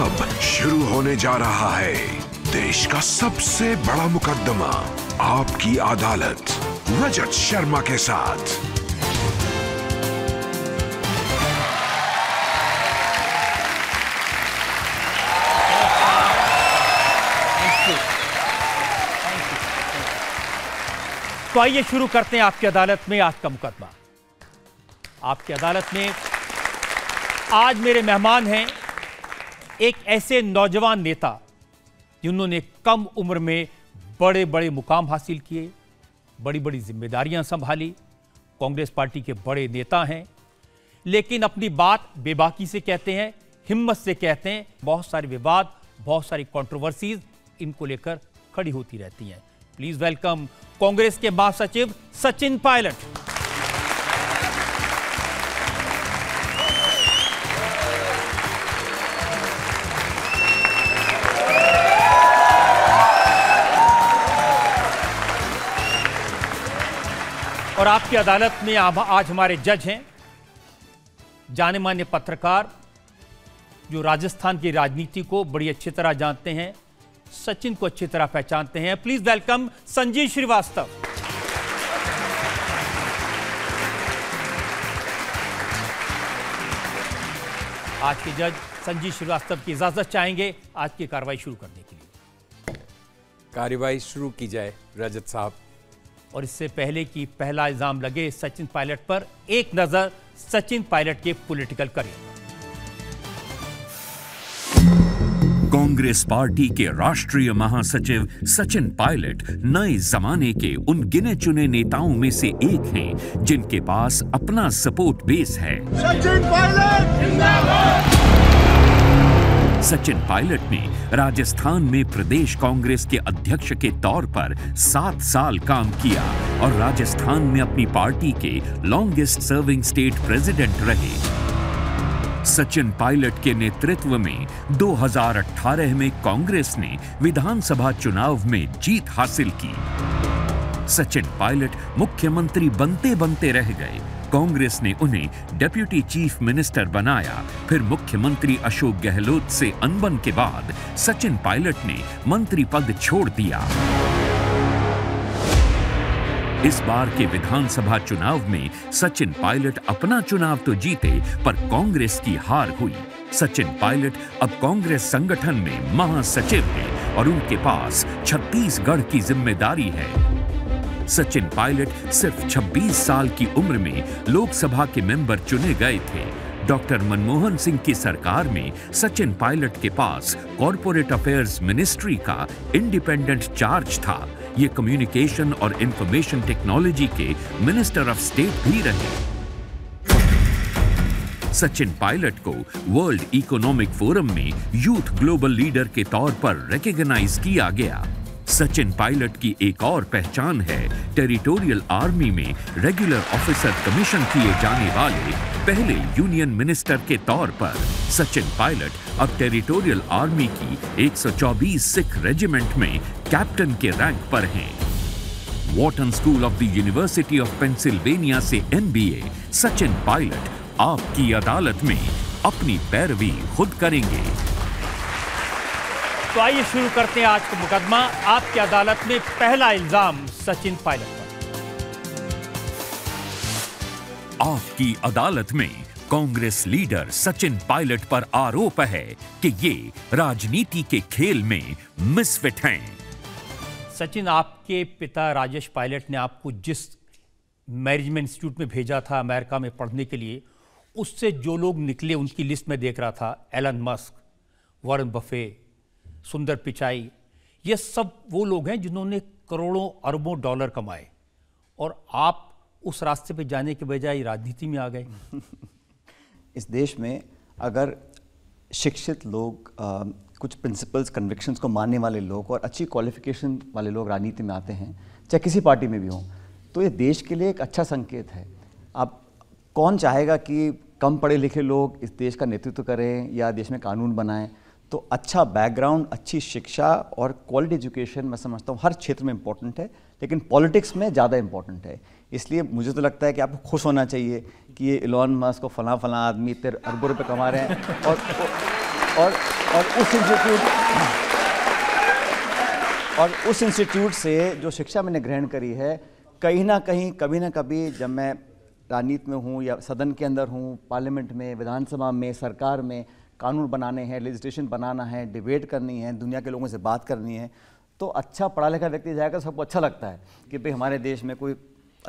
अब शुरू होने जा रहा है देश का सबसे बड़ा मुकदमा आपकी अदालत रजत शर्मा के साथ तो आइए शुरू करते हैं आपकी अदालत में आज का मुकदमा आपकी अदालत में आज मेरे मेहमान हैं एक ऐसे नौजवान नेता जिन्होंने कम उम्र में बड़े बड़े मुकाम हासिल किए बड़ी बड़ी जिम्मेदारियां संभाली कांग्रेस पार्टी के बड़े नेता हैं लेकिन अपनी बात बेबाकी से कहते हैं हिम्मत से कहते हैं बहुत सारे विवाद बहुत सारी कंट्रोवर्सीज इनको लेकर खड़ी होती रहती हैं प्लीज वेलकम कांग्रेस के महासचिव सचिन पायलट और आपकी अदालत में आज हमारे जज हैं जाने माने पत्रकार जो राजस्थान की राजनीति को बड़ी अच्छी तरह जानते हैं सचिन को अच्छी तरह पहचानते हैं प्लीज वेलकम संजीव श्रीवास्तव आज के जज संजीव श्रीवास्तव की इजाजत चाहेंगे आज की कार्रवाई शुरू करने के लिए कार्रवाई शुरू की जाए रजत साहब और इससे पहले कि पहला इल्जाम लगे सचिन पायलट पर एक नजर सचिन पायलट के पॉलिटिकल करियर कांग्रेस पार्टी के राष्ट्रीय महासचिव सचिन पायलट नए जमाने के उन गिने चुने नेताओं में से एक हैं जिनके पास अपना सपोर्ट बेस है सचिन पायलट सचिन पायलट ने राजस्थान में प्रदेश कांग्रेस के अध्यक्ष के तौर पर सात साल काम किया और राजस्थान में अपनी पार्टी के लॉन्गेस्ट सर्विंग स्टेट प्रेसिडेंट रहे सचिन पायलट के नेतृत्व में 2018 में कांग्रेस ने विधानसभा चुनाव में जीत हासिल की सचिन पायलट मुख्यमंत्री बनते बनते रह गए कांग्रेस ने उन्हें डेप्यूटी चीफ मिनिस्टर बनाया फिर मुख्यमंत्री अशोक गहलोत से अनबन के बाद सचिन पायलट ने मंत्री पद छोड़ दिया इस बार के विधानसभा चुनाव में सचिन पायलट अपना चुनाव तो जीते पर कांग्रेस की हार हुई सचिन पायलट अब कांग्रेस संगठन में महासचिव हैं और उनके पास छत्तीसगढ़ की जिम्मेदारी है सचिन पायलट सिर्फ 26 साल की उम्र में लोकसभा के मेंबर चुने गए थे डॉक्टर मनमोहन सिंह की सरकार में सचिन पायलट के पास कॉरपोरेट अफेयर्स मिनिस्ट्री का इंडिपेंडेंट चार्ज था ये कम्युनिकेशन और इंफॉर्मेशन टेक्नोलॉजी के मिनिस्टर ऑफ स्टेट भी रहे सचिन पायलट को वर्ल्ड इकोनॉमिक फोरम में यूथ ग्लोबल लीडर के तौर पर रिकग्नाइज किया गया सचिन पायलट की एक और पहचान है टेरिटोरियल आर्मी में रेगुलर ऑफिसर कमीशन किए जाने वाले पहले यूनियन मिनिस्टर के तौर पर सचिन पायलट अब टेरिटोरियल आर्मी की 124 सिख रेजिमेंट में कैप्टन के रैंक पर हैं Wharton school of the university of Pennsylvania से एमबीए सचिन पायलट आपकी अदालत में अपनी पैरवी खुद करेंगे तो आइए शुरू करते हैं आज का मुकदमा आपकी अदालत में पहला इल्जाम सचिन पायलट पर आपकी अदालत में कांग्रेस लीडर सचिन पायलट पर आरोप है कि ये राजनीति के खेल में मिसफिट हैं सचिन आपके पिता राजेश पायलट ने आपको जिस मैनेजमेंट इंस्टीट्यूट में भेजा था अमेरिका में पढ़ने के लिए उससे जो लोग निकले उनकी लिस्ट में देख रहा था एलन मस्क वॉरेन बफे सुंदर पिचाई ये सब वो लोग हैं जिन्होंने करोड़ों अरबों डॉलर कमाए और आप उस रास्ते पे जाने के बजाय राजनीति में आ गए इस देश में अगर शिक्षित लोग आ, कुछ प्रिंसिपल्स कन्विक्शंस को मानने वाले लोग और अच्छी क्वालिफिकेशन वाले लोग राजनीति में आते हैं चाहे किसी पार्टी में भी हों तो ये देश के लिए एक अच्छा संकेत है आप कौन चाहेगा कि कम पढ़े लिखे लोग इस देश का नेतृत्व करें या देश में कानून बनाएं तो अच्छा बैकग्राउंड अच्छी शिक्षा और क्वालिटी एजुकेशन मैं समझता हूँ हर क्षेत्र में इंपॉर्टेंट है लेकिन पॉलिटिक्स में ज़्यादा इंपॉर्टेंट है इसलिए मुझे तो लगता है कि आपको खुश होना चाहिए कि ये इलॉन मस्क को फला फला आदमी इतने अरबों रुपये कमा रहे हैं और और और उस इंस्टीट्यूट और उस इंस्टीट्यूट से जो शिक्षा मैंने ग्रहण करी है कहीं ना कहीं कभी ना कभी जब मैं राजनीति में हूँ या सदन के अंदर हूँ पार्लियामेंट में विधानसभा में सरकार में कानून बनाने हैं लेजिस्लेशन बनाना है डिबेट करनी है दुनिया के लोगों से बात करनी है तो अच्छा पढ़ा लिखा व्यक्ति जाएगा सबको अच्छा लगता है कि भाई हमारे देश में कोई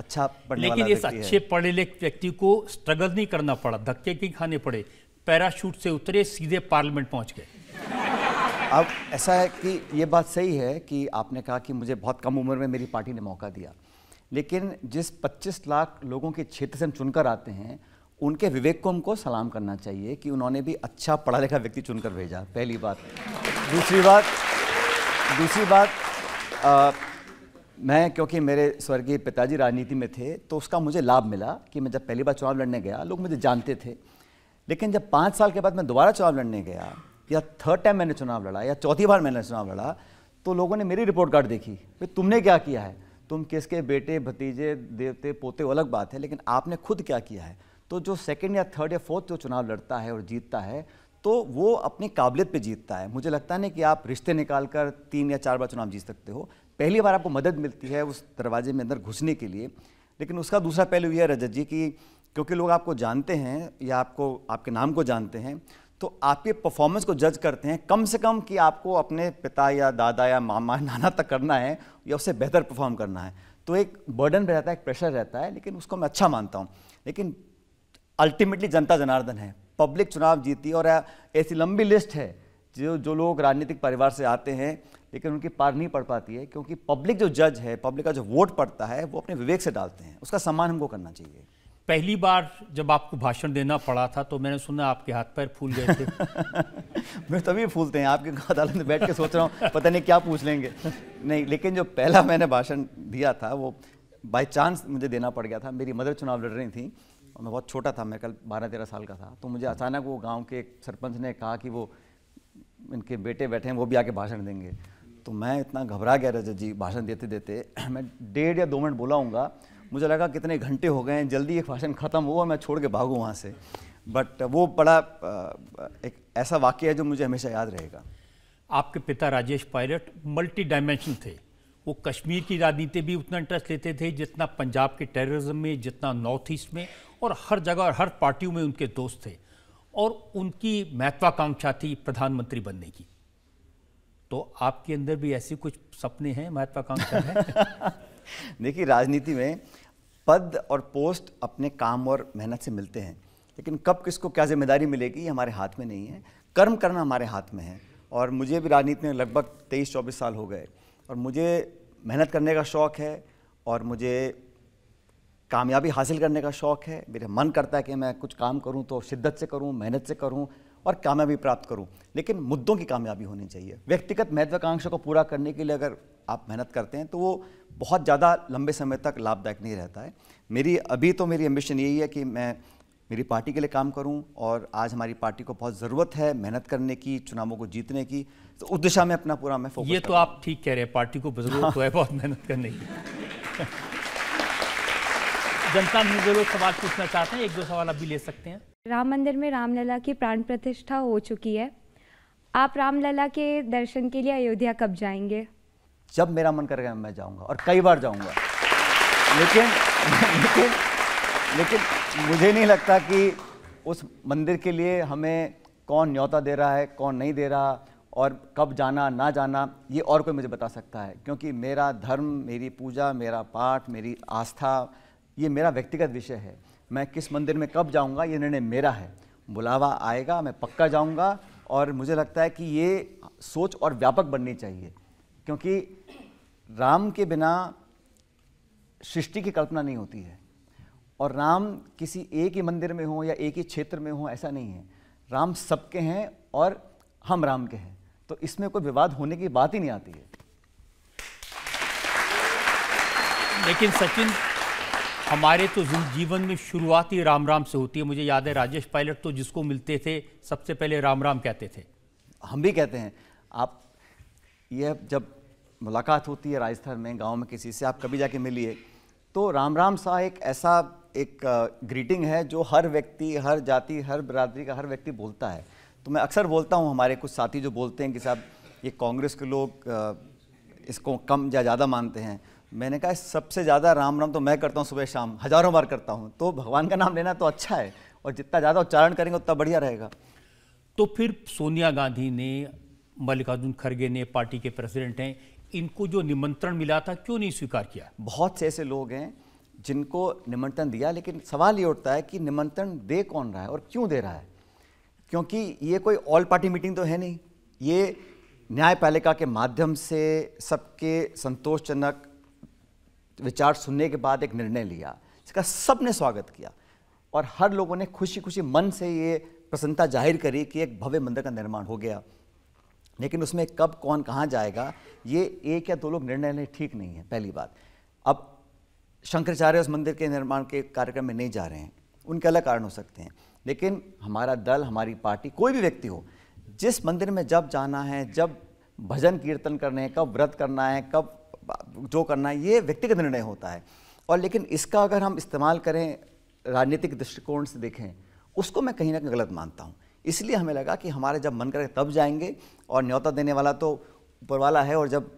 अच्छा पढ़ने लेकिन इस अच्छे पढ़े लिखे व्यक्ति को स्ट्रगल नहीं करना पड़ा धक्के के खाने पड़े पैराशूट से उतरे सीधे पार्लियामेंट पहुंच गए अब ऐसा है कि ये बात सही है कि आपने कहा कि मुझे बहुत कम उम्र में मेरी पार्टी ने मौका दिया लेकिन जिस 25 लाख लोगों के क्षेत्र से हम चुनकर आते हैं उनके विवेक को हमको सलाम करना चाहिए कि उन्होंने भी अच्छा पढ़ा लिखा व्यक्ति चुनकर भेजा पहली बात दूसरी बात दूसरी बात आ, मैं क्योंकि मेरे स्वर्गीय पिताजी राजनीति में थे तो उसका मुझे लाभ मिला कि मैं जब पहली बार चुनाव लड़ने गया लोग मुझे जानते थे लेकिन जब पाँच साल के बाद मैं दोबारा चुनाव लड़ने गया या थर्ड टाइम मैंने चुनाव लड़ा या चौथी बार मैंने चुनाव लड़ा तो लोगों ने मेरी रिपोर्ट कार्ड देखी भाई तुमने क्या किया है तुम किसके बेटे भतीजे देवते पोते वो अलग बात है लेकिन आपने खुद क्या किया है तो जो सेकेंड या थर्ड या फोर्थ जो चुनाव लड़ता है और जीतता है तो वो अपनी काबिलियत पे जीतता है मुझे लगता है ना कि आप रिश्ते निकाल कर तीन या चार बार चुनाव जीत सकते हो पहली बार आपको मदद मिलती है उस दरवाजे में अंदर घुसने के लिए लेकिन उसका दूसरा पहलू यह है रजत जी कि क्योंकि लोग आपको जानते हैं या आपको आपके नाम को जानते हैं तो आपके परफॉर्मेंस को जज करते हैं कम से कम कि आपको अपने पिता या दादा या मामा नाना तक करना है या उससे बेहतर परफॉर्म करना है तो एक बर्डन भी रहता है एक प्रेशर रहता है लेकिन उसको मैं अच्छा मानता हूँ लेकिन अल्टीमेटली जनता जनार्दन है पब्लिक चुनाव जीती और ऐसी लंबी लिस्ट है जो जो लोग राजनीतिक परिवार से आते हैं लेकिन उनकी पार नहीं पड़ पाती है क्योंकि पब्लिक जो जज है पब्लिक का जो वोट पड़ता है वो अपने विवेक से डालते हैं उसका सम्मान हमको करना चाहिए पहली बार जब आपको भाषण देना पड़ा था तो मैंने सुना आपके हाथ पैर फूल गए थे मैं तभी फूलते हैं आपके अदालत में बैठ के सोच रहा हूँ पता नहीं क्या पूछ लेंगे नहीं लेकिन जो पहला मैंने भाषण दिया था वो बाई चांस मुझे देना पड़ गया था मेरी मदर चुनाव लड़ रही थी और मैं बहुत छोटा था मैं कल बारह तेरह साल का था तो मुझे अचानक वो गाँव के एक सरपंच ने कहा कि वो इनके बेटे बैठे हैं वो भी आके भाषण देंगे तो मैं इतना घबरा गया रजत जी भाषण देते देते मैं डेढ़ या दो मिनट बोलाऊँगा मुझे लगा कितने घंटे हो गए हैं जल्दी ये भाषण ख़त्म हो और मैं छोड़ के भागूँ वहाँ से बट वो बड़ा एक ऐसा वाक्य है जो मुझे हमेशा याद रहेगा आपके पिता राजेश पायलट मल्टी डायमेंशन थे वो कश्मीर की राजनीति भी उतना इंटरेस्ट लेते थे जितना पंजाब के टेररिज्म में जितना नॉर्थ ईस्ट में और हर जगह और हर पार्टियों में उनके दोस्त थे और उनकी महत्वाकांक्षा थी प्रधानमंत्री बनने की तो आपके अंदर भी ऐसे कुछ सपने हैं महत्वाकांक्षा है देखिए राजनीति में पद और पोस्ट अपने काम और मेहनत से मिलते हैं लेकिन कब किसको क्या जिम्मेदारी मिलेगी हमारे हाथ में नहीं है कर्म करना हमारे हाथ में है और मुझे भी राजनीति में लगभग तेईस चौबीस साल हो गए और मुझे मेहनत करने का शौक़ है और मुझे कामयाबी हासिल करने का शौक़ है मेरे मन करता है कि मैं कुछ काम करूं तो शिद्दत से करूं मेहनत से करूं और कामयाबी प्राप्त करूं लेकिन मुद्दों की कामयाबी होनी चाहिए व्यक्तिगत महत्वाकांक्षा को पूरा करने के लिए अगर आप मेहनत करते हैं तो वो बहुत ज़्यादा लंबे समय तक लाभदायक नहीं रहता है मेरी अभी तो मेरी एम्बिशन यही है कि मैं मेरी पार्टी के लिए काम करूं और आज हमारी पार्टी को बहुत ज़रूरत है मेहनत करने की चुनावों को जीतने की तो उस दिशा में अपना पूरा मैं फोकस ये तो आप ठीक कह रहे हैं पार्टी को ज़रूरत हाँ। है बहुत मेहनत करने की जनता में जो लोग सवाल पूछना चाहते हैं एक दो सवाल अभी ले सकते हैं राम मंदिर में रामलला की प्राण प्रतिष्ठा हो चुकी है आप रामलला के दर्शन के लिए अयोध्या कब जाएंगे जब मेरा मन करेगा मैं जाऊंगा और कई बार जाऊंगा लेकिन लेकिन लेकिन मुझे नहीं लगता कि उस मंदिर के लिए हमें कौन न्योता दे रहा है कौन नहीं दे रहा और कब जाना ना जाना ये और कोई मुझे बता सकता है क्योंकि मेरा धर्म मेरी पूजा मेरा पाठ मेरी आस्था ये मेरा व्यक्तिगत विषय है मैं किस मंदिर में कब जाऊंगा ये निर्णय मेरा है बुलावा आएगा मैं पक्का जाऊंगा और मुझे लगता है कि ये सोच और व्यापक बननी चाहिए क्योंकि राम के बिना सृष्टि की कल्पना नहीं होती है और राम किसी एक ही मंदिर में हो या एक ही क्षेत्र में हो ऐसा नहीं है राम सबके हैं और हम राम के हैं तो इसमें कोई विवाद होने की बात ही नहीं आती है लेकिन सचिन हमारे तो जीवन में शुरुआत ही राम राम से होती है मुझे याद है राजेश पायलट तो जिसको मिलते थे सबसे पहले राम राम कहते थे हम भी कहते हैं आप यह जब मुलाकात होती है राजस्थान में गांव में किसी से आप कभी जाके मिलिए तो राम राम सा एक ऐसा एक ग्रीटिंग है जो हर व्यक्ति हर जाति हर बरादरी का हर व्यक्ति बोलता है तो मैं अक्सर बोलता हूँ हमारे कुछ साथी जो बोलते हैं कि साहब ये कांग्रेस के लोग इसको कम या ज़्यादा मानते हैं मैंने कहा सबसे ज़्यादा राम राम तो मैं करता हूँ सुबह शाम हज़ारों बार करता हूँ तो भगवान का नाम लेना तो अच्छा है और जितना ज़्यादा उच्चारण करेंगे उतना बढ़िया रहेगा तो फिर सोनिया गांधी ने मल्लिकार्जुन खड़गे ने पार्टी के प्रेसिडेंट हैं इनको जो निमंत्रण मिला था क्यों नहीं स्वीकार किया बहुत से ऐसे लोग हैं जिनको निमंत्रण दिया लेकिन सवाल ये उठता है कि निमंत्रण दे कौन रहा है और क्यों दे रहा है क्योंकि ये कोई ऑल पार्टी मीटिंग तो है नहीं ये न्यायपालिका के माध्यम से सबके संतोषजनक विचार सुनने के बाद एक निर्णय लिया इसका सब ने स्वागत किया और हर लोगों ने खुशी खुशी मन से ये प्रसन्नता जाहिर करी कि एक भव्य मंदिर का निर्माण हो गया लेकिन उसमें कब कौन कहाँ जाएगा ये एक या दो लोग निर्णय लेने ठीक नहीं है पहली बात अब शंकराचार्य उस मंदिर के निर्माण के कार्यक्रम में नहीं जा रहे हैं उनके अलग कारण हो सकते हैं लेकिन हमारा दल हमारी पार्टी कोई भी व्यक्ति हो जिस मंदिर में जब जाना है जब भजन कीर्तन करने हैं कब व्रत करना है कब जो करना है ये व्यक्तिगत निर्णय होता है और लेकिन इसका अगर हम इस्तेमाल करें राजनीतिक दृष्टिकोण से देखें उसको मैं कहीं ना कहीं गलत मानता हूँ इसलिए हमें लगा कि हमारे जब मन करे तब जाएंगे और न्यौता देने वाला तो ऊपर वाला है और जब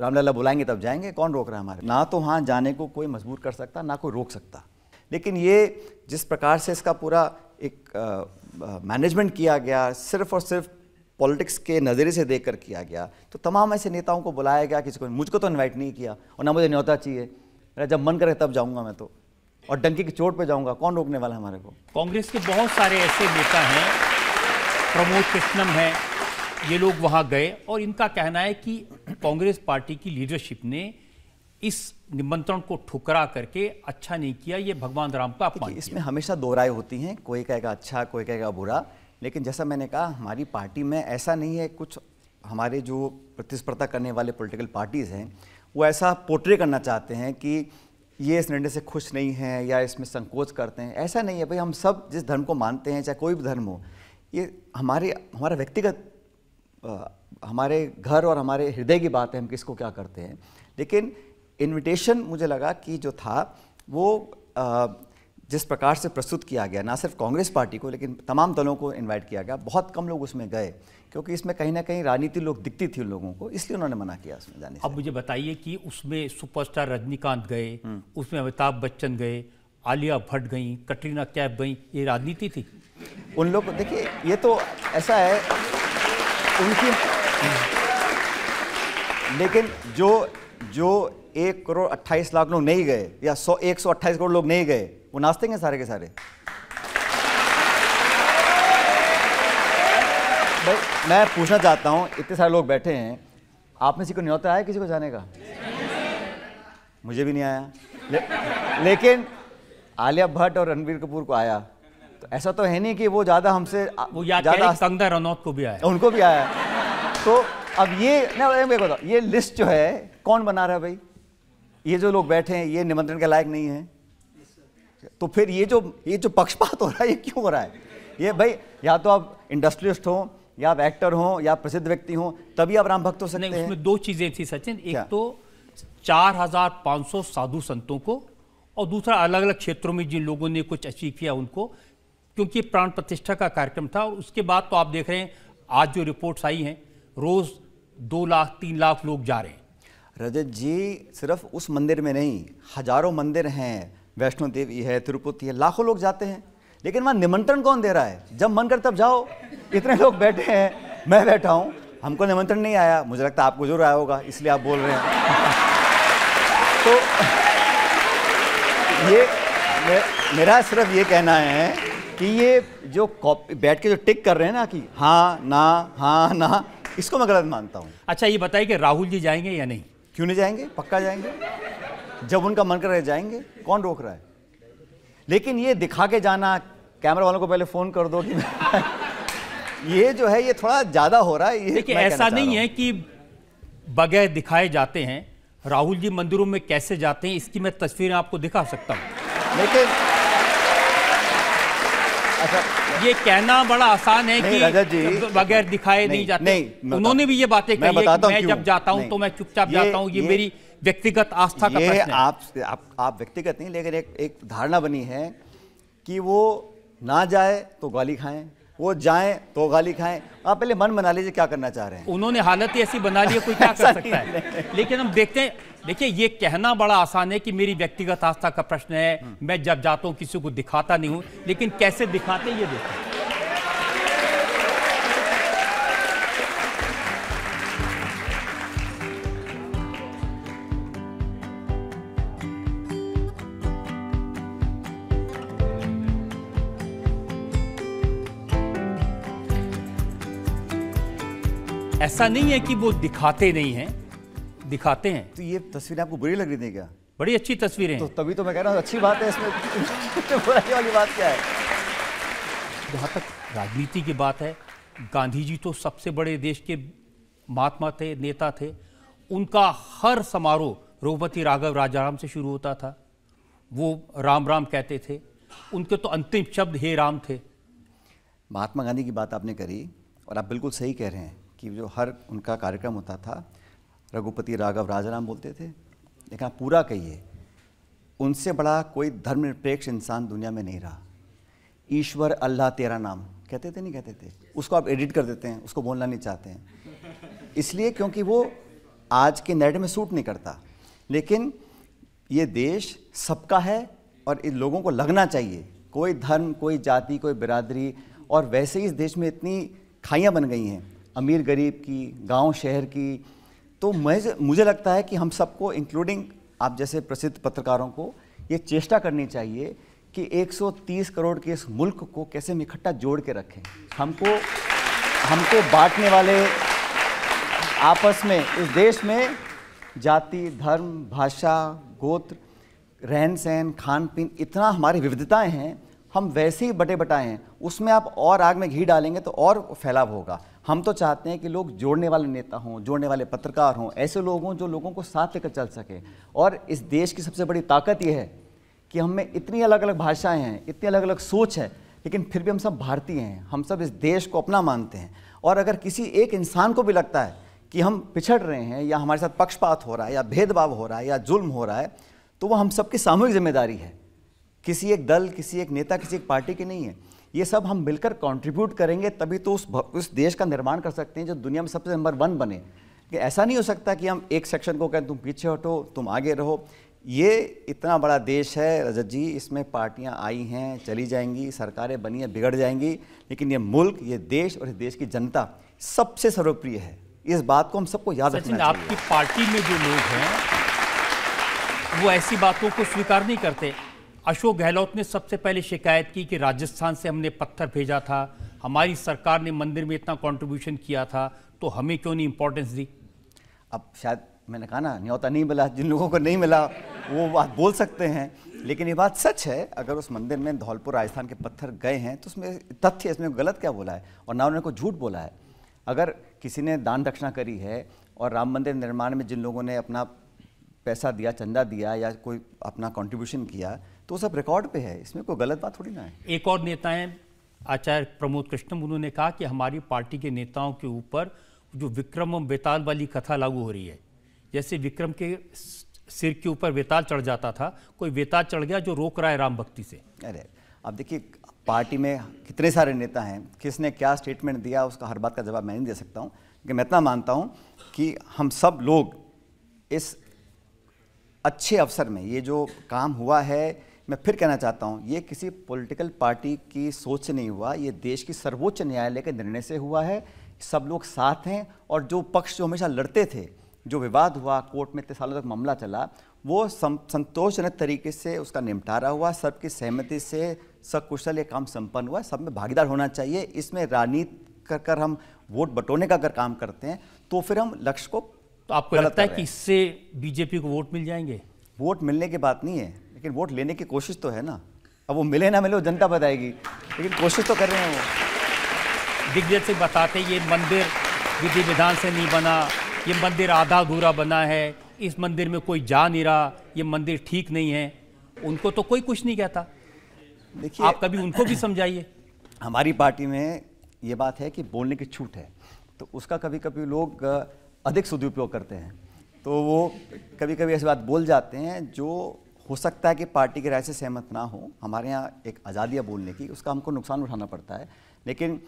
रामलला बुलाएंगे तब जाएंगे कौन रोक रहा है हमारे ना तो वहाँ जाने को कोई मजबूर कर सकता ना कोई रोक सकता लेकिन ये जिस प्रकार से इसका पूरा एक मैनेजमेंट किया गया सिर्फ और सिर्फ पॉलिटिक्स के नज़रिए से देख कर किया गया तो तमाम ऐसे नेताओं को बुलाया गया किसी को मुझको तो इन्वाइट नहीं किया और ना मुझे न्योता चाहिए मेरा जब मन करे तब जाऊँगा मैं तो और डंकी की चोट पे जाऊंगा कौन रोकने वाला है हमारे को कांग्रेस के बहुत सारे ऐसे नेता हैं प्रमोद कृष्णम हैं ये लोग वहाँ गए और इनका कहना है कि कांग्रेस पार्टी की लीडरशिप ने इस निमंत्रण को ठुकरा करके अच्छा नहीं किया ये भगवान राम का अपमान इसमें हमेशा दो राय होती हैं कोई कहेगा अच्छा कोई कहेगा बुरा लेकिन जैसा मैंने कहा हमारी पार्टी में ऐसा नहीं है कुछ हमारे जो प्रतिस्पर्धा करने वाले पॉलिटिकल पार्टीज़ हैं वो ऐसा पोर्ट्रे करना चाहते हैं कि ये इस निर्णय से खुश नहीं है या इसमें संकोच करते हैं ऐसा नहीं है भाई हम सब जिस धर्म को मानते हैं चाहे कोई भी धर्म हो ये हमारे हमारा व्यक्तिगत हमारे घर और हमारे हृदय की बात है हम किसको क्या करते हैं लेकिन इनविटेशन मुझे लगा कि जो था वो जिस प्रकार से प्रस्तुत किया गया ना सिर्फ कांग्रेस पार्टी को लेकिन तमाम दलों को इनवाइट किया गया बहुत कम लोग उसमें गए क्योंकि इसमें कहीं ना कहीं राजनीति लोग दिखती थी लोगों को इसलिए उन्होंने मना किया उसमें जाने अब मुझे बताइए कि उसमें सुपरस्टार रजनीकांत गए हम्म। उसमें अमिताभ बच्चन गए आलिया भट्ट गई कटरीना कैब गई ये राजनीति थी उन लोग देखिए ये तो ऐसा है उनकी लेकिन जो जो एक करोड़ अट्ठाईस लाख लोग नहीं गए या सौ एक सौ अट्ठाईस करोड़ लोग नहीं गए वो नाचते हैं सारे के सारे भाई मैं पूछना चाहता हूँ इतने सारे लोग बैठे हैं आप में से कोई न्योता आया किसी को जाने का मुझे भी नहीं आया ले, लेकिन आलिया भट्ट और रणबीर कपूर को आया तो ऐसा तो है नहीं कि वो ज़्यादा हमसे वो ज़्यादा कंगना रनौत को भी आया उनको भी आया तो अब ये ना बताओ ये लिस्ट जो है कौन बना रहा है भाई ये जो लोग बैठे हैं ये निमंत्रण के लायक नहीं है तो फिर ये जो ये जो पक्षपात हो रहा है ये क्यों हो रहा है ये भाई या तो आप इंडस्ट्रियस्ट हो या आप एक्टर हो या प्रसिद्ध व्यक्ति हो तभी आप राम भक्त हो सकते हैं दो चीजें थी सचिन एक तो चार हजार सौ साधु संतों को और दूसरा अलग अलग क्षेत्रों में जिन लोगों ने कुछ अचीव किया उनको क्योंकि प्राण प्रतिष्ठा का कार्यक्रम था और उसके बाद तो आप देख रहे हैं आज जो रिपोर्ट्स आई हैं रोज दो लाख तीन लाख लोग जा रहे हैं रजत जी सिर्फ उस मंदिर में नहीं हजारों मंदिर हैं वैष्णो देवी है तिरुपति है लाखों लोग जाते हैं लेकिन वहाँ निमंत्रण कौन दे रहा है जब मन कर तब जाओ इतने लोग बैठे हैं मैं बैठा हूँ हमको निमंत्रण नहीं आया मुझे लगता आपको जरूर आया होगा इसलिए आप बोल रहे हैं तो ये मे, मेरा सिर्फ ये कहना है कि ये जो कॉपी बैठ के जो टिक कर रहे हैं ना कि हाँ ना हाँ ना इसको मैं गलत मानता हूँ अच्छा ये बताइए कि राहुल जी जाएंगे या नहीं क्यों नहीं जाएंगे पक्का जाएंगे जब उनका मन कर रहे जाएंगे कौन रोक रहा है लेकिन ये दिखा के जाना कैमरा वालों को पहले फ़ोन कर दो कि ये जो है ये थोड़ा ज़्यादा हो रहा है देखिए ऐसा नहीं है कि बगैर दिखाए जाते हैं राहुल जी मंदिरों में कैसे जाते हैं इसकी मैं तस्वीरें आपको दिखा सकता हूं लेकिन अच्छा ये कहना बड़ा आसान है कि बगैर दिखाए नहीं, नहीं जाते नहीं, उन्होंने भी ये बातें कही मैं, मैं जब जाता हूं तो मैं चुपचाप जाता हूँ ये मेरी व्यक्तिगत आस्था का प्रश्न आप, आप आप व्यक्तिगत नहीं लेकिन एक एक धारणा बनी है कि वो ना जाए तो गाली खाएं वो जाएं तो गाली खाएं आप पहले मन बना लीजिए क्या करना चाह रहे हैं उन्होंने हालत ही ऐसी बना ली है कोई क्या कर सकता है लेकिन हम देखते हैं देखिए ये कहना बड़ा आसान है कि मेरी व्यक्तिगत आस्था का प्रश्न है मैं जब जाता हूँ किसी को दिखाता नहीं हूँ लेकिन कैसे दिखाते ये देखते हैं ऐसा नहीं है कि वो दिखाते नहीं हैं दिखाते हैं तो ये तस्वीरें आपको बुरी लग रही थी क्या बड़ी अच्छी तस्वीरें तो तभी तो मैं कह रहा हूँ अच्छी बात है इसमें बुराई वाली बात क्या है जहाँ तक राजनीति की बात है गांधी जी तो सबसे बड़े देश के महात्मा थे नेता थे उनका हर समारोह रघुपति राघव राजाराम से शुरू होता था वो राम राम कहते थे उनके तो अंतिम शब्द हे राम थे महात्मा गांधी की बात आपने करी और आप बिल्कुल सही कह रहे हैं कि जो हर उनका कार्यक्रम होता था रघुपति राघव राजाराम बोलते थे लेकिन आप पूरा कहिए उनसे बड़ा कोई धर्मनिरपेक्ष इंसान दुनिया में नहीं रहा ईश्वर अल्लाह तेरा नाम कहते थे नहीं कहते थे उसको आप एडिट कर देते हैं उसको बोलना नहीं चाहते हैं इसलिए क्योंकि वो आज के नेट में सूट नहीं करता लेकिन ये देश सबका है और इन लोगों को लगना चाहिए कोई धर्म कोई जाति कोई बिरादरी और वैसे ही इस देश में इतनी खाइयाँ बन गई हैं अमीर गरीब की गांव शहर की तो मुझे मुझे लगता है कि हम सबको इंक्लूडिंग आप जैसे प्रसिद्ध पत्रकारों को ये चेष्टा करनी चाहिए कि 130 करोड़ के इस मुल्क को कैसे हम इकट्ठा जोड़ के रखें हमको हमको बांटने वाले आपस में इस देश में जाति धर्म भाषा गोत्र रहन सहन खान पीन इतना हमारी विविधताएं हैं हम वैसे ही बटे बटाए हैं उसमें आप और आग में घी डालेंगे तो और फैलाव होगा हम तो चाहते हैं कि लोग जोड़ने वाले नेता हों जोड़ने वाले पत्रकार हों ऐसे लोग हों जो लोगों को साथ लेकर चल सके और इस देश की सबसे बड़ी ताकत ये है कि हम में इतनी अलग अलग भाषाएं हैं इतनी अलग अलग सोच है लेकिन फिर भी हम सब भारतीय हैं हम सब इस देश को अपना मानते हैं और अगर किसी एक इंसान को भी लगता है कि हम पिछड़ रहे हैं या हमारे साथ पक्षपात हो रहा है या भेदभाव हो रहा है या जुल्म हो रहा है तो वह हम सबकी सामूहिक जिम्मेदारी है किसी एक दल किसी एक नेता किसी एक पार्टी की नहीं है ये सब हम मिलकर कंट्रीब्यूट करेंगे तभी तो उस उस देश का निर्माण कर सकते हैं जो दुनिया में सबसे नंबर वन बने कि ऐसा नहीं हो सकता कि हम एक सेक्शन को कहें तुम पीछे हटो तुम आगे रहो ये इतना बड़ा देश है रजत जी इसमें पार्टियां आई हैं चली जाएंगी सरकारें बनी हैं बिगड़ जाएंगी लेकिन ये मुल्क ये देश और इस देश की जनता सबसे सर्वप्रिय है इस बात को हम सबको याद रखना चाहिए आपकी पार्टी में जो लोग हैं वो ऐसी बातों को स्वीकार नहीं करते अशोक गहलोत ने सबसे पहले शिकायत की कि राजस्थान से हमने पत्थर भेजा था हमारी सरकार ने मंदिर में इतना कंट्रीब्यूशन किया था तो हमें क्यों नहीं इम्पोर्टेंस दी अब शायद मैंने कहा ना न्योता नहीं मिला जिन लोगों को नहीं मिला वो बात बोल सकते हैं लेकिन ये बात सच है अगर उस मंदिर में धौलपुर राजस्थान के पत्थर गए हैं तो उसमें तथ्य इसमें गलत क्या बोला है और ना उन्होंने को झूठ बोला है अगर किसी ने दान दक्षिणा करी है और राम मंदिर निर्माण में जिन लोगों ने अपना पैसा दिया चंदा दिया या कोई अपना कॉन्ट्रीब्यूशन किया तो सब रिकॉर्ड पे है इसमें कोई गलत बात थोड़ी ना है एक और नेता है आचार्य प्रमोद कृष्णम उन्होंने कहा कि हमारी पार्टी के नेताओं के ऊपर जो विक्रम बेताल वाली कथा लागू हो रही है जैसे विक्रम के सिर के ऊपर वेताल चढ़ जाता था कोई वेताल चढ़ गया जो रोक रहा है राम भक्ति से अरे अब देखिए पार्टी में कितने सारे नेता हैं किसने क्या स्टेटमेंट दिया उसका हर बात का जवाब मैं नहीं दे सकता हूँ लेकिन मैं इतना मानता हूँ कि हम सब लोग इस अच्छे अवसर में ये जो काम हुआ है मैं फिर कहना चाहता हूँ ये किसी पॉलिटिकल पार्टी की सोच से नहीं हुआ ये देश की सर्वोच्च न्यायालय के निर्णय से हुआ है सब लोग साथ हैं और जो पक्ष जो हमेशा लड़ते थे जो विवाद हुआ कोर्ट में इतने सालों तक मामला चला वो संतोषजनक तरीके से उसका निपटारा हुआ सबकी सहमति से सकुशल ये काम संपन्न हुआ सब में भागीदार होना चाहिए इसमें राजनीति कर कर हम वोट बटोने का अगर काम करते हैं तो फिर हम लक्ष्य को तो आपको लगता है कि इससे बीजेपी को वोट मिल जाएंगे वोट मिलने की बात नहीं है लेकिन वोट लेने की कोशिश तो है ना अब वो मिले ना मिले वो जनता बताएगी लेकिन कोशिश तो कर रहे हैं वो दिग्गज सिंह बताते ये मंदिर विधि विधान से नहीं बना ये मंदिर आधा अधूरा बना है इस मंदिर में कोई जा नहीं रहा ये मंदिर ठीक नहीं है उनको तो कोई कुछ नहीं कहता देखिए आप कभी उनको भी समझाइए हमारी पार्टी में ये बात है कि बोलने की छूट है तो उसका कभी कभी लोग अधिक सदुपयोग करते हैं तो वो कभी कभी ऐसी बात बोल जाते हैं जो हो सकता है कि पार्टी की राय से सहमत ना हो हमारे यहाँ एक आज़ादी है बोलने की उसका हमको नुकसान उठाना पड़ता है लेकिन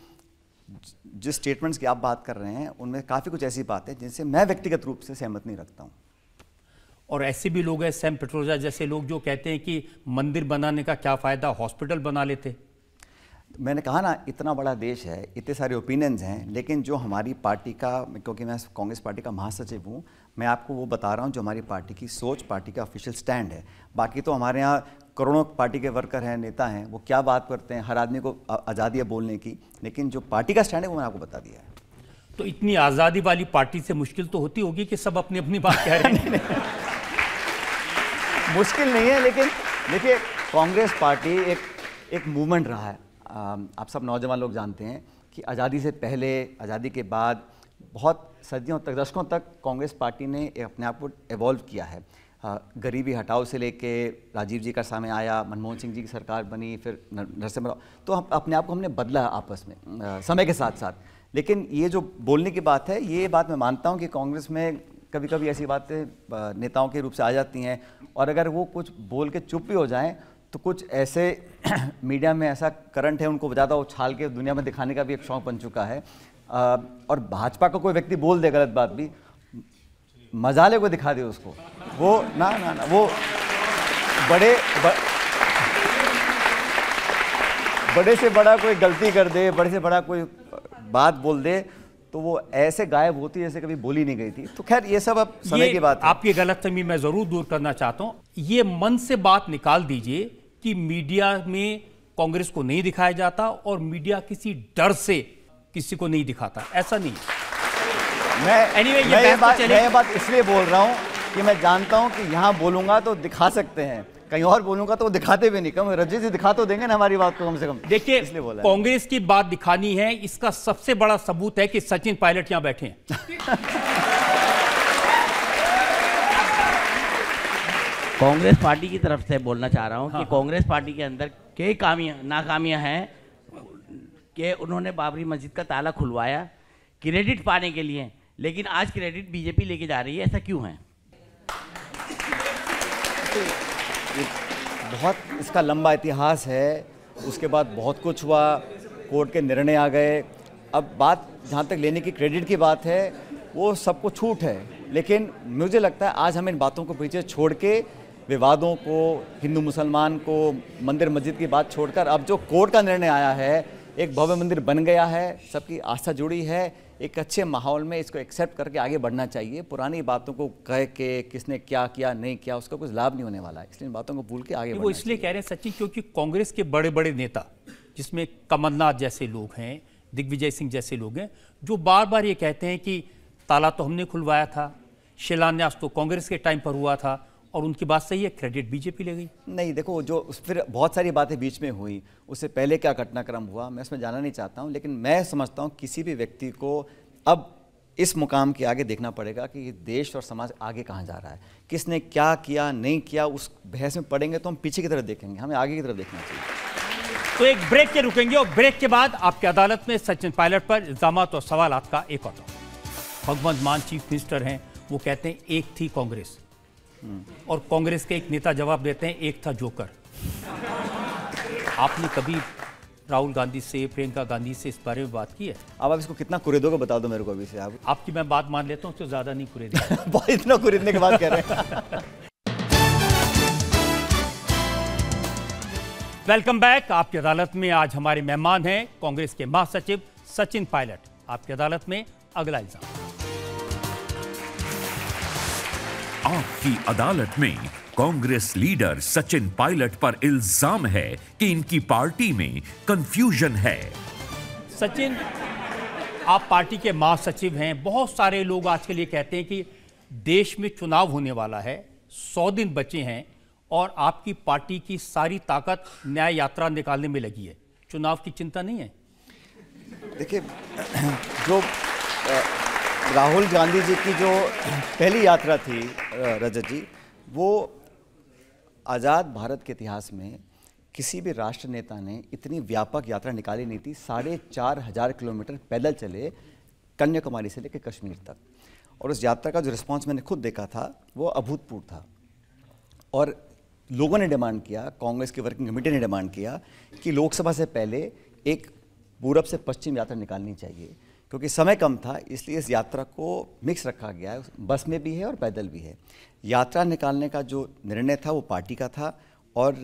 जिस स्टेटमेंट्स की आप बात कर रहे हैं उनमें काफ़ी कुछ ऐसी बातें जिनसे मैं व्यक्तिगत रूप से सहमत नहीं रखता हूँ और ऐसे भी लोग हैं सैम पेट्रोजा जैसे लोग जो कहते हैं कि मंदिर बनाने का क्या फ़ायदा हॉस्पिटल बना लेते मैंने कहा ना इतना बड़ा देश है इतने सारे ओपिनियंस हैं लेकिन जो हमारी पार्टी का क्योंकि मैं कांग्रेस पार्टी का महासचिव हूँ मैं आपको वो बता रहा हूँ जो हमारी पार्टी की सोच पार्टी का ऑफिशियल स्टैंड है बाकी तो हमारे यहाँ करोड़ों पार्टी के वर्कर हैं नेता हैं वो क्या बात करते हैं हर आदमी को आज़ादी है बोलने की लेकिन जो पार्टी का स्टैंड है वो मैंने आपको बता दिया है तो इतनी आज़ादी वाली पार्टी से मुश्किल तो होती होगी कि सब अपनी अपनी बात कह रहे हैं मुश्किल नहीं है लेकिन देखिए कांग्रेस पार्टी एक एक मूवमेंट रहा है आप सब नौजवान लोग जानते हैं कि आज़ादी से पहले आज़ादी के बाद बहुत सदियों तक दशकों तक कांग्रेस पार्टी ने अपने आप को एवॉल्व किया है गरीबी हटाओ से लेके राजीव जी का सामने आया मनमोहन सिंह जी की सरकार बनी फिर नरसिंह राव तो हम अपने आप को हमने बदला आपस में समय के साथ साथ लेकिन ये जो बोलने की बात है ये बात मैं मानता हूँ कि कांग्रेस में कभी कभी ऐसी बातें नेताओं के रूप से आ जाती हैं और अगर वो कुछ बोल के चुप भी हो जाएं तो कुछ ऐसे मीडिया में ऐसा करंट है उनको ज़्यादा उछाल के दुनिया में दिखाने का भी एक शौक बन चुका है और भाजपा का कोई व्यक्ति बोल दे गलत बात भी मजाले को दिखा दे उसको वो ना ना ना वो बड़े ब, बड़े से बड़ा कोई गलती कर दे बड़े से बड़ा कोई बात बोल दे तो वो ऐसे गायब होती जैसे कभी बोली नहीं गई थी तो खैर ये सब अब समय की बात है। आपकी गलत फहमी मैं ज़रूर दूर करना चाहता हूँ ये मन से बात निकाल दीजिए कि मीडिया में कांग्रेस को नहीं दिखाया जाता और मीडिया किसी डर से किसी को नहीं दिखाता ऐसा नहीं मैं anyway, ये मैं ये बात मैं ये बात इसलिए बोल रहा हूँ कि मैं जानता हूँ कि यहाँ बोलूंगा तो दिखा सकते हैं कहीं और बोलूंगा तो वो दिखाते भी नहीं कम रजी से दिखा तो देंगे ना हमारी बात को कम से कम देखिए कांग्रेस की बात दिखानी है इसका सबसे बड़ा सबूत है कि सचिन पायलट यहाँ बैठे हैं कांग्रेस पार्टी की तरफ से बोलना चाह रहा हूँ हाँ। कि हाँ। कांग्रेस पार्टी के अंदर कई कामिया नाकामियां हैं कि उन्होंने बाबरी मस्जिद का ताला खुलवाया क्रेडिट पाने के लिए लेकिन आज क्रेडिट बीजेपी लेके जा रही है ऐसा क्यों है बहुत इसका लंबा इतिहास है उसके बाद बहुत कुछ हुआ कोर्ट के निर्णय आ गए अब बात जहाँ तक लेने की क्रेडिट की बात है वो सबको छूट है लेकिन मुझे लगता है आज हम इन बातों को पीछे छोड़ के विवादों को हिंदू मुसलमान को मंदिर मस्जिद की बात छोड़कर अब जो कोर्ट का निर्णय आया है एक भव्य मंदिर बन गया है सबकी आस्था जुड़ी है एक अच्छे माहौल में इसको एक्सेप्ट करके आगे बढ़ना चाहिए पुरानी बातों को कह के किसने क्या किया नहीं किया उसका कुछ लाभ नहीं होने वाला है इसलिए इन बातों को भूल के आगे वो इसलिए कह रहे हैं सचिन क्योंकि कांग्रेस के बड़े बड़े नेता जिसमें कमलनाथ जैसे लोग हैं दिग्विजय सिंह जैसे लोग हैं जो बार बार ये कहते हैं कि ताला तो हमने खुलवाया था शिलान्यास तो कांग्रेस के टाइम पर हुआ था और उनकी बात सही है क्रेडिट बीजेपी ले गई नहीं देखो जो फिर बहुत सारी बातें बीच में हुई उससे पहले क्या घटनाक्रम हुआ मैं उसमें जाना नहीं चाहता हूँ लेकिन मैं समझता हूँ किसी भी व्यक्ति को अब इस मुकाम के आगे देखना पड़ेगा कि देश और समाज आगे कहाँ जा रहा है किसने क्या किया नहीं किया उस बहस में पड़ेंगे तो हम पीछे की तरफ देखेंगे हमें आगे की तरफ देखना चाहिए तो एक ब्रेक के रुकेंगे और ब्रेक के बाद आपकी अदालत में सचिन पायलट पर इल्जाम और सवाल आपका एक और भगवंत मान चीफ मिनिस्टर हैं वो कहते हैं एक थी कांग्रेस और कांग्रेस के एक नेता जवाब देते हैं एक था जोकर आपने कभी राहुल गांधी से प्रियंका गांधी से इस बारे में बात की है अब आप इसको कितना कुरेदोगे बता दो मेरे को अभी से आप आपकी मैं बात मान लेता हूँ तो ज़्यादा नहीं कुरेद इतना कुरेदने की बात कर रहे हैं वेलकम बैक आपकी अदालत में आज हमारे मेहमान हैं कांग्रेस के महासचिव सचिन पायलट आपकी अदालत में अगला इल्जाम आपकी अदालत में कांग्रेस लीडर सचिन पायलट पर इल्जाम है कि इनकी पार्टी में कंफ्यूजन है सचिन आप पार्टी के महासचिव हैं बहुत सारे लोग आजकल ये कहते हैं कि देश में चुनाव होने वाला है सौ दिन बचे हैं और आपकी पार्टी की सारी ताकत न्याय यात्रा निकालने में लगी है चुनाव की चिंता नहीं है देखिए जो राहुल गांधी जी की जो पहली यात्रा थी रजत जी वो आज़ाद भारत के इतिहास में किसी भी राष्ट्र नेता ने इतनी व्यापक यात्रा निकाली नहीं थी साढ़े चार हज़ार किलोमीटर पैदल चले कन्याकुमारी से लेकर कश्मीर तक और उस यात्रा का जो रिस्पांस मैंने खुद देखा था वो अभूतपूर्व था और लोगों ने डिमांड किया कांग्रेस की वर्किंग कमेटी ने डिमांड किया कि लोकसभा से पहले एक पूरब से पश्चिम यात्रा निकालनी चाहिए क्योंकि समय कम था इसलिए इस यात्रा को मिक्स रखा गया है बस में भी है और पैदल भी है यात्रा निकालने का जो निर्णय था वो पार्टी का था और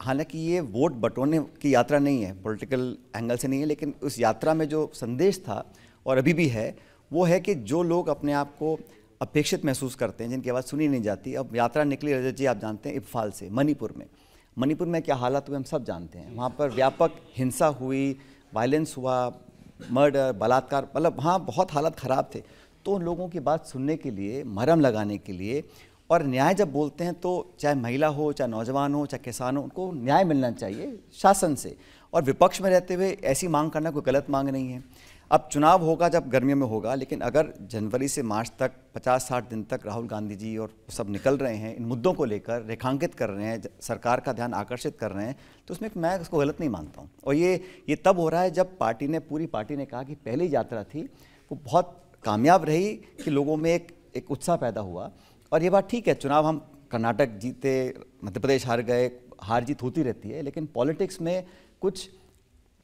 हालांकि ये वोट बटोरने की यात्रा नहीं है पॉलिटिकल एंगल से नहीं है लेकिन उस यात्रा में जो संदेश था और अभी भी है वो है कि जो लोग अपने आप को अपेक्षित महसूस करते हैं जिनकी आवाज़ सुनी नहीं जाती अब यात्रा निकली रजत जी आप जानते हैं इफ्फाल से मणिपुर में मणिपुर में क्या हालात हुए हम सब जानते हैं वहाँ पर व्यापक हिंसा हुई वायलेंस हुआ मर्डर बलात्कार मतलब हाँ बहुत हालत ख़राब थे तो उन लोगों की बात सुनने के लिए मरम लगाने के लिए और न्याय जब बोलते हैं तो चाहे महिला हो चाहे नौजवान हो चाहे किसान हो उनको न्याय मिलना चाहिए शासन से और विपक्ष में रहते हुए ऐसी मांग करना कोई गलत मांग नहीं है अब चुनाव होगा जब गर्मियों में होगा लेकिन अगर जनवरी से मार्च तक 50-60 दिन तक राहुल गांधी जी और सब निकल रहे हैं इन मुद्दों को लेकर रेखांकित कर रहे हैं सरकार का ध्यान आकर्षित कर रहे हैं तो उसमें मैं उसको गलत नहीं मानता हूँ और ये ये तब हो रहा है जब पार्टी ने पूरी पार्टी ने कहा कि पहली यात्रा थी वो बहुत कामयाब रही कि लोगों में एक एक उत्साह पैदा हुआ और ये बात ठीक है चुनाव हम कर्नाटक जीते मध्य प्रदेश हार गए हार जीत होती रहती है लेकिन पॉलिटिक्स में कुछ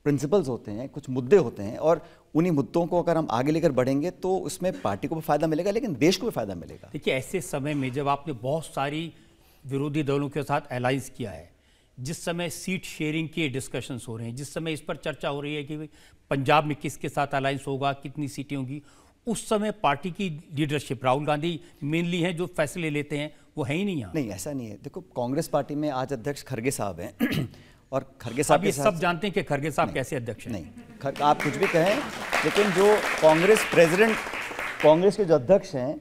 प्रिंसिपल्स होते हैं कुछ मुद्दे होते हैं और उन्हीं मुद्दों को अगर हम आगे लेकर बढ़ेंगे तो उसमें पार्टी को भी फायदा मिलेगा लेकिन देश को भी फायदा मिलेगा देखिए ऐसे समय में जब आपने बहुत सारी विरोधी दलों के साथ अलाइंस किया है जिस समय सीट शेयरिंग के डिस्कशंस हो रहे हैं जिस समय इस पर चर्चा हो रही है कि पंजाब में किसके साथ अलायंस होगा कितनी सीटें होंगी उस समय पार्टी की लीडरशिप राहुल गांधी मेनली हैं जो फैसले लेते हैं वो है ही नहीं यहाँ नहीं ऐसा नहीं है देखो कांग्रेस पार्टी में आज अध्यक्ष खरगे साहब हैं और खरगे साहब ये सब जानते हैं कि खरगे साहब कैसे अध्यक्ष हैं नहीं खर, आप कुछ भी कहें लेकिन जो कांग्रेस प्रेसिडेंट कांग्रेस के जो अध्यक्ष हैं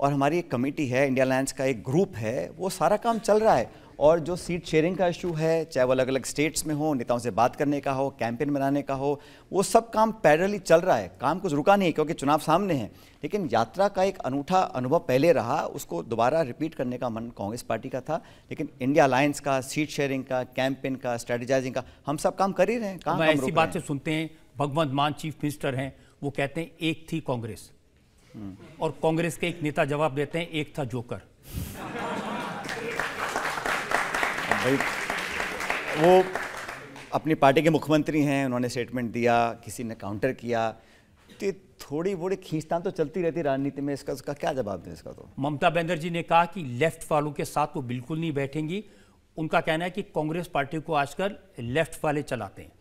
और हमारी एक कमेटी है इंडिया लाइन्स का एक ग्रुप है वो सारा काम चल रहा है और जो सीट शेयरिंग का इशू है चाहे वो अलग अलग स्टेट्स में हो नेताओं से बात करने का हो कैंपेन बनाने का हो वो सब काम पैरली चल रहा है काम कुछ रुका नहीं है क्योंकि चुनाव सामने हैं लेकिन यात्रा का एक अनूठा अनुभव पहले रहा उसको दोबारा रिपीट करने का मन कांग्रेस पार्टी का था लेकिन इंडिया अलायंस का सीट शेयरिंग का कैंपेन का स्ट्रेटेजाइजिंग का हम सब काम कर ही रहे हैं काम ऐसी बातें सुनते हैं भगवंत मान चीफ मिनिस्टर हैं वो कहते हैं एक थी कांग्रेस हम्म। और कांग्रेस के एक नेता जवाब देते हैं एक था जोकर भाई वो अपनी पार्टी के मुख्यमंत्री हैं उन्होंने स्टेटमेंट दिया किसी ने काउंटर किया तो थोड़ी बड़ी खींचतान तो चलती रहती राजनीति में इसका उसका क्या जवाब दें इसका तो ममता बनर्जी ने कहा कि लेफ्ट वालों के साथ वो बिल्कुल नहीं बैठेंगी उनका कहना है कि कांग्रेस पार्टी को आजकल लेफ्ट वाले चलाते हैं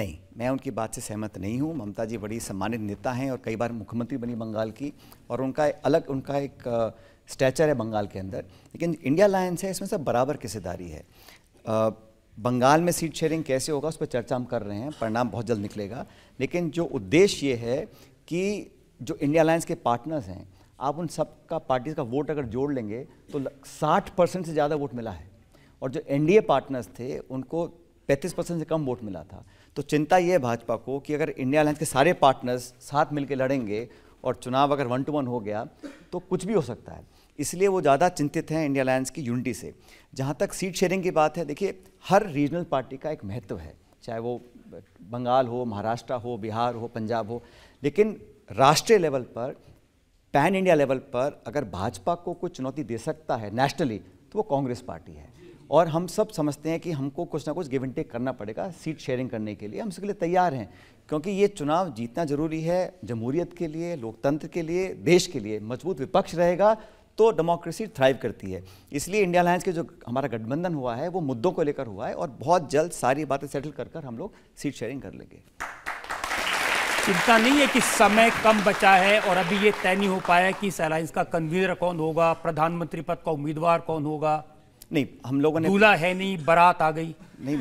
नहीं मैं उनकी बात से सहमत नहीं हूँ ममता जी बड़ी सम्मानित नेता हैं और कई बार मुख्यमंत्री बनी बंगाल की और उनका अलग उनका एक स्टैचर है बंगाल के अंदर लेकिन इंडिया लायंस है इसमें सब बराबर किस्सेदारी है आ, बंगाल में सीट शेयरिंग कैसे होगा उस पर चर्चा हम कर रहे हैं परिणाम बहुत जल्द निकलेगा लेकिन जो उद्देश्य ये है कि जो इंडिया लायंस के पार्टनर्स हैं आप उन सब का पार्टीज का वोट अगर जोड़ लेंगे तो 60 परसेंट से ज़्यादा वोट मिला है और जो एन पार्टनर्स थे उनको 35 परसेंट से कम वोट मिला था तो चिंता ये है भाजपा को कि अगर इंडिया अलायंस के सारे पार्टनर्स साथ मिलकर लड़ेंगे और चुनाव अगर वन टू वन हो गया तो कुछ भी हो सकता है इसलिए वो ज़्यादा चिंतित हैं इंडिया अलायंस की यूनिटी से जहाँ तक सीट शेयरिंग की बात है देखिए हर रीजनल पार्टी का एक महत्व है चाहे वो बंगाल हो महाराष्ट्र हो बिहार हो पंजाब हो लेकिन राष्ट्रीय लेवल पर पैन इंडिया लेवल पर अगर भाजपा को कोई चुनौती दे सकता है नेशनली तो वो कांग्रेस पार्टी है और हम सब समझते हैं कि हमको कुछ ना कुछ गिव एंड टेक करना पड़ेगा सीट शेयरिंग करने के लिए हम इसके लिए तैयार हैं क्योंकि ये चुनाव जीतना जरूरी है जमहूरियत के लिए लोकतंत्र के लिए देश के लिए मजबूत विपक्ष रहेगा तो डेमोक्रेसी थ्राइव करती है इसलिए इंडिया अलायंस के जो हमारा गठबंधन हुआ है वो मुद्दों को लेकर हुआ है और बहुत जल्द सारी बातें सेटल कर कर हम लोग सीट शेयरिंग कर लेंगे चिंता नहीं है कि समय कम बचा है और अभी ये तय नहीं हो पाया कि इस अलायंस का कन्वीनर कौन होगा प्रधानमंत्री पद का उम्मीदवार कौन होगा नहीं हम लोगों ने दूल्हा है नहीं बारात आ गई नहीं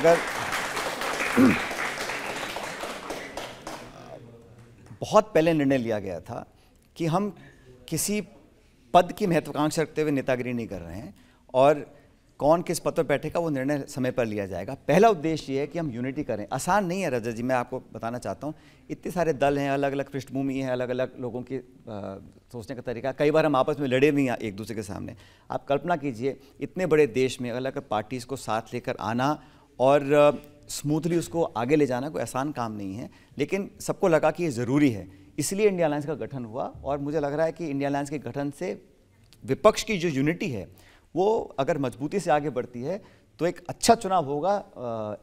अगर बहुत पहले निर्णय लिया गया था कि हम किसी पद की महत्वाकांक्षा रखते हुए नेतागिरी नहीं कर रहे हैं और कौन किस पद पर बैठेगा वो निर्णय समय पर लिया जाएगा पहला उद्देश्य ये है कि हम यूनिटी करें आसान नहीं है रजा जी मैं आपको बताना चाहता हूँ इतने सारे दल हैं अलग अलग पृष्ठभूमि हैं अलग अलग लोगों की सोचने का तरीका कई बार हम आपस में लड़े भी हैं एक दूसरे के सामने आप कल्पना कीजिए इतने बड़े देश में अलग अलग पार्टीज़ को साथ लेकर आना और स्मूथली उसको आगे ले जाना कोई आसान काम नहीं है लेकिन सबको लगा कि ये ज़रूरी है इसलिए इंडिया अलायंस का गठन हुआ और मुझे लग रहा है कि इंडिया अलायंस के गठन से विपक्ष की जो यूनिटी है वो अगर मजबूती से आगे बढ़ती है तो एक अच्छा चुनाव होगा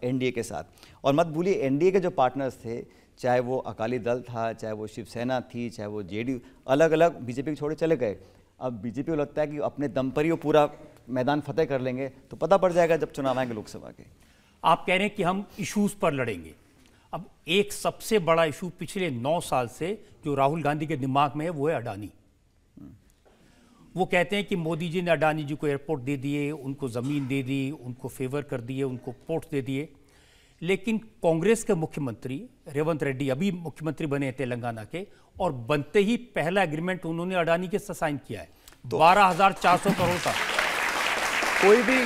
एनडीए के साथ और मत भूलिए एनडीए के जो पार्टनर्स थे चाहे वो अकाली दल था चाहे वो शिवसेना थी चाहे वो जेडीयू अलग अलग बीजेपी को छोड़े चले गए अब बीजेपी को लगता है कि अपने दम पर ही वो पूरा मैदान फतेह कर लेंगे तो पता पड़ जाएगा जब चुनाव आएंगे लोकसभा के आप कह रहे हैं कि हम इश्यूज पर लड़ेंगे अब एक सबसे बड़ा इशू पिछले नौ साल से जो राहुल गांधी के दिमाग में है वो है अडानी वो कहते हैं कि मोदी जी ने अडानी जी को एयरपोर्ट दे दिए उनको ज़मीन दे दी उनको फेवर कर दिए उनको पोर्ट दे दिए लेकिन कांग्रेस के मुख्यमंत्री रेवंत रेड्डी अभी मुख्यमंत्री बने तेलंगाना के और बनते ही पहला एग्रीमेंट उन्होंने अडानी के साथ साइन किया है तो- बारह हजार चार सौ करोड़ का कोई भी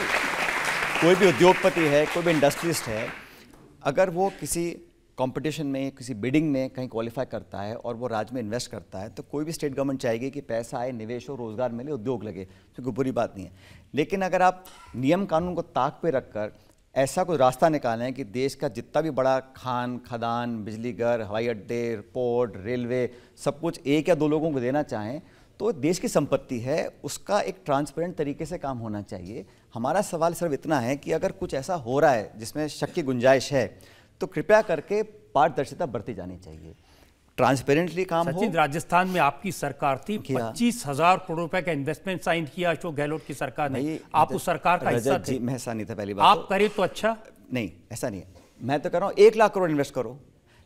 कोई भी उद्योगपति है कोई भी इंडस्ट्रिस्ट है अगर वो किसी कंपटीशन में किसी बिडिंग में कहीं क्वालिफाई करता है और वो राज्य में इन्वेस्ट करता है तो कोई भी स्टेट गवर्नमेंट चाहेगी कि पैसा आए निवेश हो रोज़गार मिले उद्योग लगे तो कोई बुरी बात नहीं है लेकिन अगर आप नियम कानून को ताक पे रखकर ऐसा कोई रास्ता निकालें कि देश का जितना भी बड़ा खान खदान बिजली घर हवाई अड्डे पोर्ट रेलवे सब कुछ एक या दो लोगों को देना चाहें तो देश की संपत्ति है उसका एक ट्रांसपेरेंट तरीके से काम होना चाहिए हमारा सवाल सिर्फ इतना है कि अगर कुछ ऐसा हो रहा है जिसमें शक की गुंजाइश है तो कृपया करके पारदर्शिता बरती जानी चाहिए ट्रांसपेरेंटली काम सचिन राजस्थान में आपकी सरकार थी पच्चीस हजार करोड़ रुपए का इन्वेस्टमेंट साइन किया अशोक गहलोत की सरकार ने आप उस सरकार का हिस्सा थे मैं ऐसा नहीं था पहली बार आप तो। करें तो अच्छा नहीं ऐसा नहीं है मैं तो कह रहा हूँ एक लाख करोड़ इन्वेस्ट करो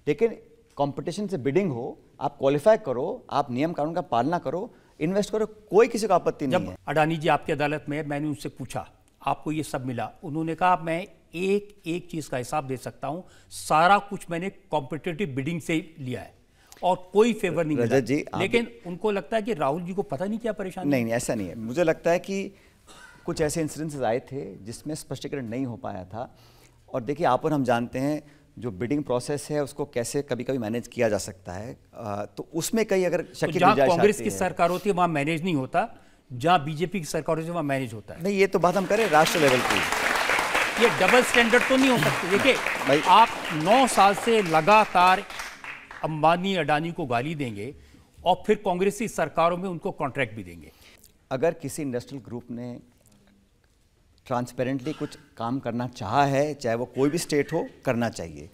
लेकिन कंपटीशन से बिडिंग हो आप क्वालिफाई करो आप नियम कानून का पालना करो इन्वेस्ट करो कोई किसी को आपत्ति नहीं है अडानी जी आपकी अदालत में मैंने उनसे पूछा आपको ये सब मिला उन्होंने कहा मैं एक एक चीज़ का हिसाब दे सकता हूं सारा कुछ मैंने कॉम्पिटेटिव बिडिंग से लिया है और कोई फेवर नहीं रजत जी लेकिन उनको लगता है कि राहुल जी को पता नहीं क्या परेशानी नहीं नहीं ऐसा नहीं है मुझे लगता है कि कुछ ऐसे इंसिडेंसेस आए थे जिसमें स्पष्टीकरण नहीं हो पाया था और देखिए आप और हम जानते हैं जो बिडिंग प्रोसेस है उसको कैसे कभी कभी मैनेज किया जा सकता है आ, तो उसमें कई अगर तो कांग्रेस की सरकार होती है वहां मैनेज नहीं होता जहाँ बीजेपी की सरकार होती है वहां मैनेज होता है नहीं ये तो बात हम करें राष्ट्र लेवल की ये डबल स्टैंडर्ड तो नहीं हो सकते देखिए आप नौ साल से लगातार अंबानी अडानी को गाली देंगे और फिर कांग्रेसी सरकारों में उनको कॉन्ट्रैक्ट भी देंगे अगर किसी इंडस्ट्रियल ग्रुप ने ट्रांसपेरेंटली कुछ काम करना चाहा है चाहे वो कोई भी स्टेट हो करना चाहिए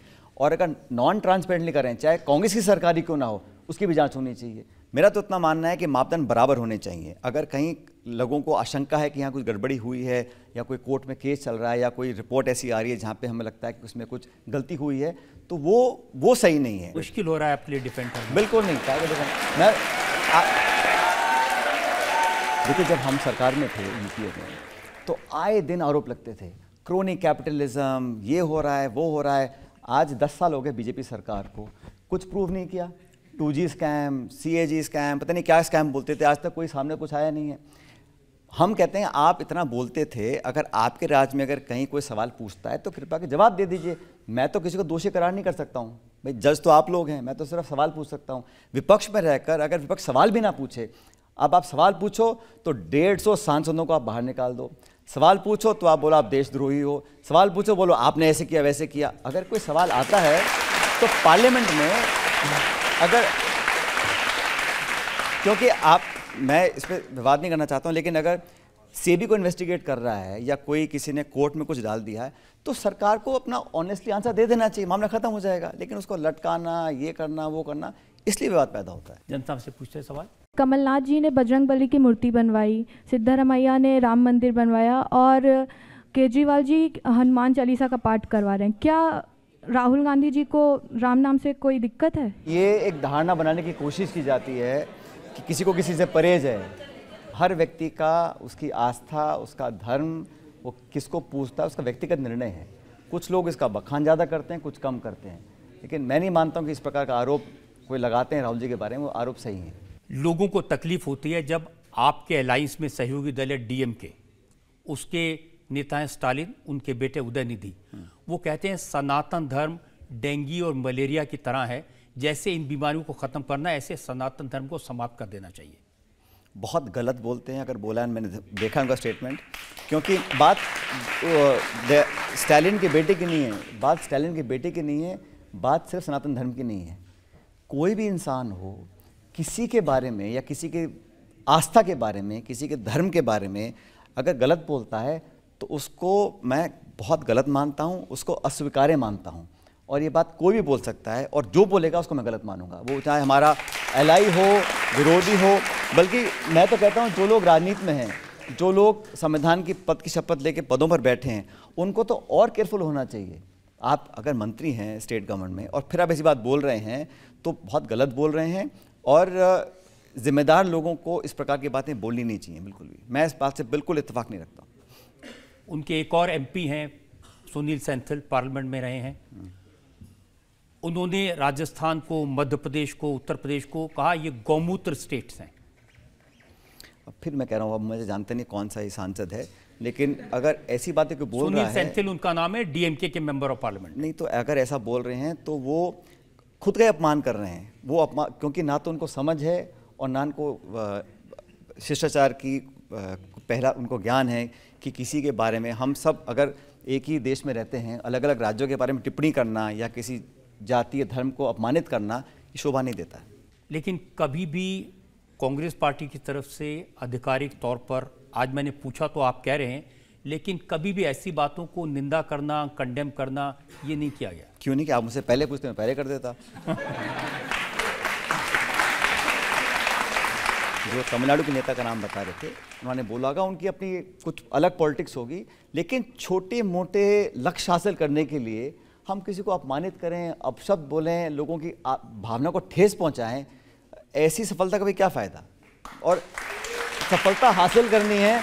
और अगर नॉन ट्रांसपेरेंटली करें चाहे कांग्रेस की सरकार ही क्यों ना हो उसकी भी जांच होनी चाहिए मेरा तो इतना मानना है कि मापदंड बराबर होने चाहिए अगर कहीं लोगों को आशंका है कि यहाँ कुछ गड़बड़ी हुई है या कोई कोर्ट में केस चल रहा है या कोई रिपोर्ट ऐसी आ रही है जहाँ पे हमें लगता है कि उसमें कुछ गलती हुई है तो वो वो सही नहीं है मुश्किल हो रहा है आपके लिए डिफेंड करना बिल्कुल नहीं मैं देखिए जब हम सरकार में थे यूपीए में तो आए दिन आरोप लगते थे क्रोनी कैपिटलिज्म ये हो रहा है वो हो रहा है आज दस साल हो गए बीजेपी सरकार को कुछ प्रूव नहीं किया two G scam C A G scam पता नहीं क्या स्कैम बोलते थे आज तक कोई सामने कुछ आया नहीं है हम कहते हैं आप इतना बोलते थे अगर आपके राज्य में अगर कहीं कोई सवाल पूछता है तो कृपा के जवाब दे दीजिए मैं तो किसी को दोषी करार नहीं कर सकता हूँ भाई जज तो आप लोग हैं मैं तो सिर्फ सवाल पूछ सकता हूँ विपक्ष में रहकर अगर विपक्ष सवाल भी ना पूछे अब आप सवाल पूछो तो डेढ़ सौ सांसदों को आप बाहर निकाल दो सवाल पूछो तो आप बोलो आप देशद्रोही हो सवाल पूछो बोलो आपने ऐसे किया वैसे किया अगर कोई सवाल आता है तो पार्लियामेंट में अगर क्योंकि आप मैं इस पर विवाद नहीं करना चाहता हूँ लेकिन अगर सेबी को इन्वेस्टिगेट कर रहा है या कोई किसी ने कोर्ट में कुछ डाल दिया है तो सरकार को अपना ऑनेस्टली आंसर दे देना चाहिए मामला खत्म हो जाएगा लेकिन उसको लटकाना ये करना वो करना इसलिए विवाद पैदा होता है जनता से पूछते हैं सवाल कमलनाथ जी ने बजरंग बली की मूर्ति बनवाई सिद्धारमैया ने राम मंदिर बनवाया और केजरीवाल जी हनुमान चालीसा का पाठ करवा रहे हैं क्या राहुल गांधी जी को राम नाम से कोई दिक्कत है ये एक धारणा बनाने की कोशिश की जाती है कि किसी को किसी से परहेज है हर व्यक्ति का उसकी आस्था उसका धर्म वो किसको पूछता है उसका व्यक्तिगत निर्णय है कुछ लोग इसका बखान ज़्यादा करते हैं कुछ कम करते हैं लेकिन मैं नहीं मानता हूँ कि इस प्रकार का आरोप कोई लगाते हैं राहुल जी के बारे में वो आरोप सही है लोगों को तकलीफ होती है जब आपके अलाइंस में सहयोगी दल है के उसके नेता हैं स्टालिन उनके बेटे उदयनिधि वो कहते हैं सनातन धर्म डेंगी और मलेरिया की तरह है जैसे इन बीमारियों को ख़त्म करना ऐसे सनातन धर्म को समाप्त कर देना चाहिए बहुत गलत बोलते हैं अगर बोला मैंने देखा उनका स्टेटमेंट क्योंकि बात स्टैलिन के बेटे की नहीं है बात स्टैलिन के बेटे की नहीं है बात सिर्फ सनातन धर्म की नहीं है कोई भी इंसान हो किसी के बारे में या किसी के आस्था के बारे में किसी के धर्म के बारे में अगर गलत बोलता है तो उसको मैं बहुत गलत मानता हूँ उसको अस्वीकार्य मानता हूँ और ये बात कोई भी बोल सकता है और जो बोलेगा उसको मैं गलत मानूंगा वो चाहे हमारा एल हो विरोधी हो बल्कि मैं तो कहता हूँ जो लोग राजनीति में हैं जो लोग संविधान की पद की शपथ लेके पदों पर बैठे हैं उनको तो और केयरफुल होना चाहिए आप अगर मंत्री हैं स्टेट गवर्नमेंट में और फिर आप ऐसी बात बोल रहे हैं तो बहुत गलत बोल रहे हैं और जिम्मेदार लोगों को इस प्रकार की बातें बोलनी नहीं चाहिए बिल्कुल भी मैं इस बात से बिल्कुल इतफाक़ नहीं रखता उनके एक और एमपी हैं सुनील सेंथिल पार्लियामेंट में रहे हैं उन्होंने राजस्थान को मध्य प्रदेश को उत्तर प्रदेश को कहा ये गौमूत्र स्टेट्स हैं अब फिर मैं कह रहा हूँ अब मुझे जानते नहीं कौन सा ये सांसद है लेकिन अगर ऐसी बातें कोई बोल रहा है उनका नाम है डीएमके के मेंबर ऑफ पार्लियामेंट नहीं तो अगर ऐसा बोल रहे हैं तो वो खुद का अपमान कर रहे हैं वो अपमान क्योंकि ना तो उनको समझ है और ना उनको शिष्टाचार की पहला उनको ज्ञान है कि किसी के बारे में हम सब अगर एक ही देश में रहते हैं अलग अलग राज्यों के बारे में टिप्पणी करना या किसी जातीय धर्म को अपमानित करना ये शोभा नहीं देता लेकिन कभी भी कांग्रेस पार्टी की तरफ से आधिकारिक तौर पर आज मैंने पूछा तो आप कह रहे हैं लेकिन कभी भी ऐसी बातों को निंदा करना कंडेम करना ये नहीं किया गया क्यों नहीं कि आप मुझसे पहले पूछते मैं पहले कर देता जो तमिलनाडु के नेता का नाम बता रहे थे उन्होंने बोला होगा उनकी अपनी कुछ अलग पॉलिटिक्स होगी लेकिन छोटे मोटे लक्ष्य हासिल करने के लिए हम किसी को अपमानित करें अपशब्द बोलें लोगों की भावना को ठेस पहुंचाएं ऐसी सफलता का भी क्या फ़ायदा और सफलता हासिल करनी है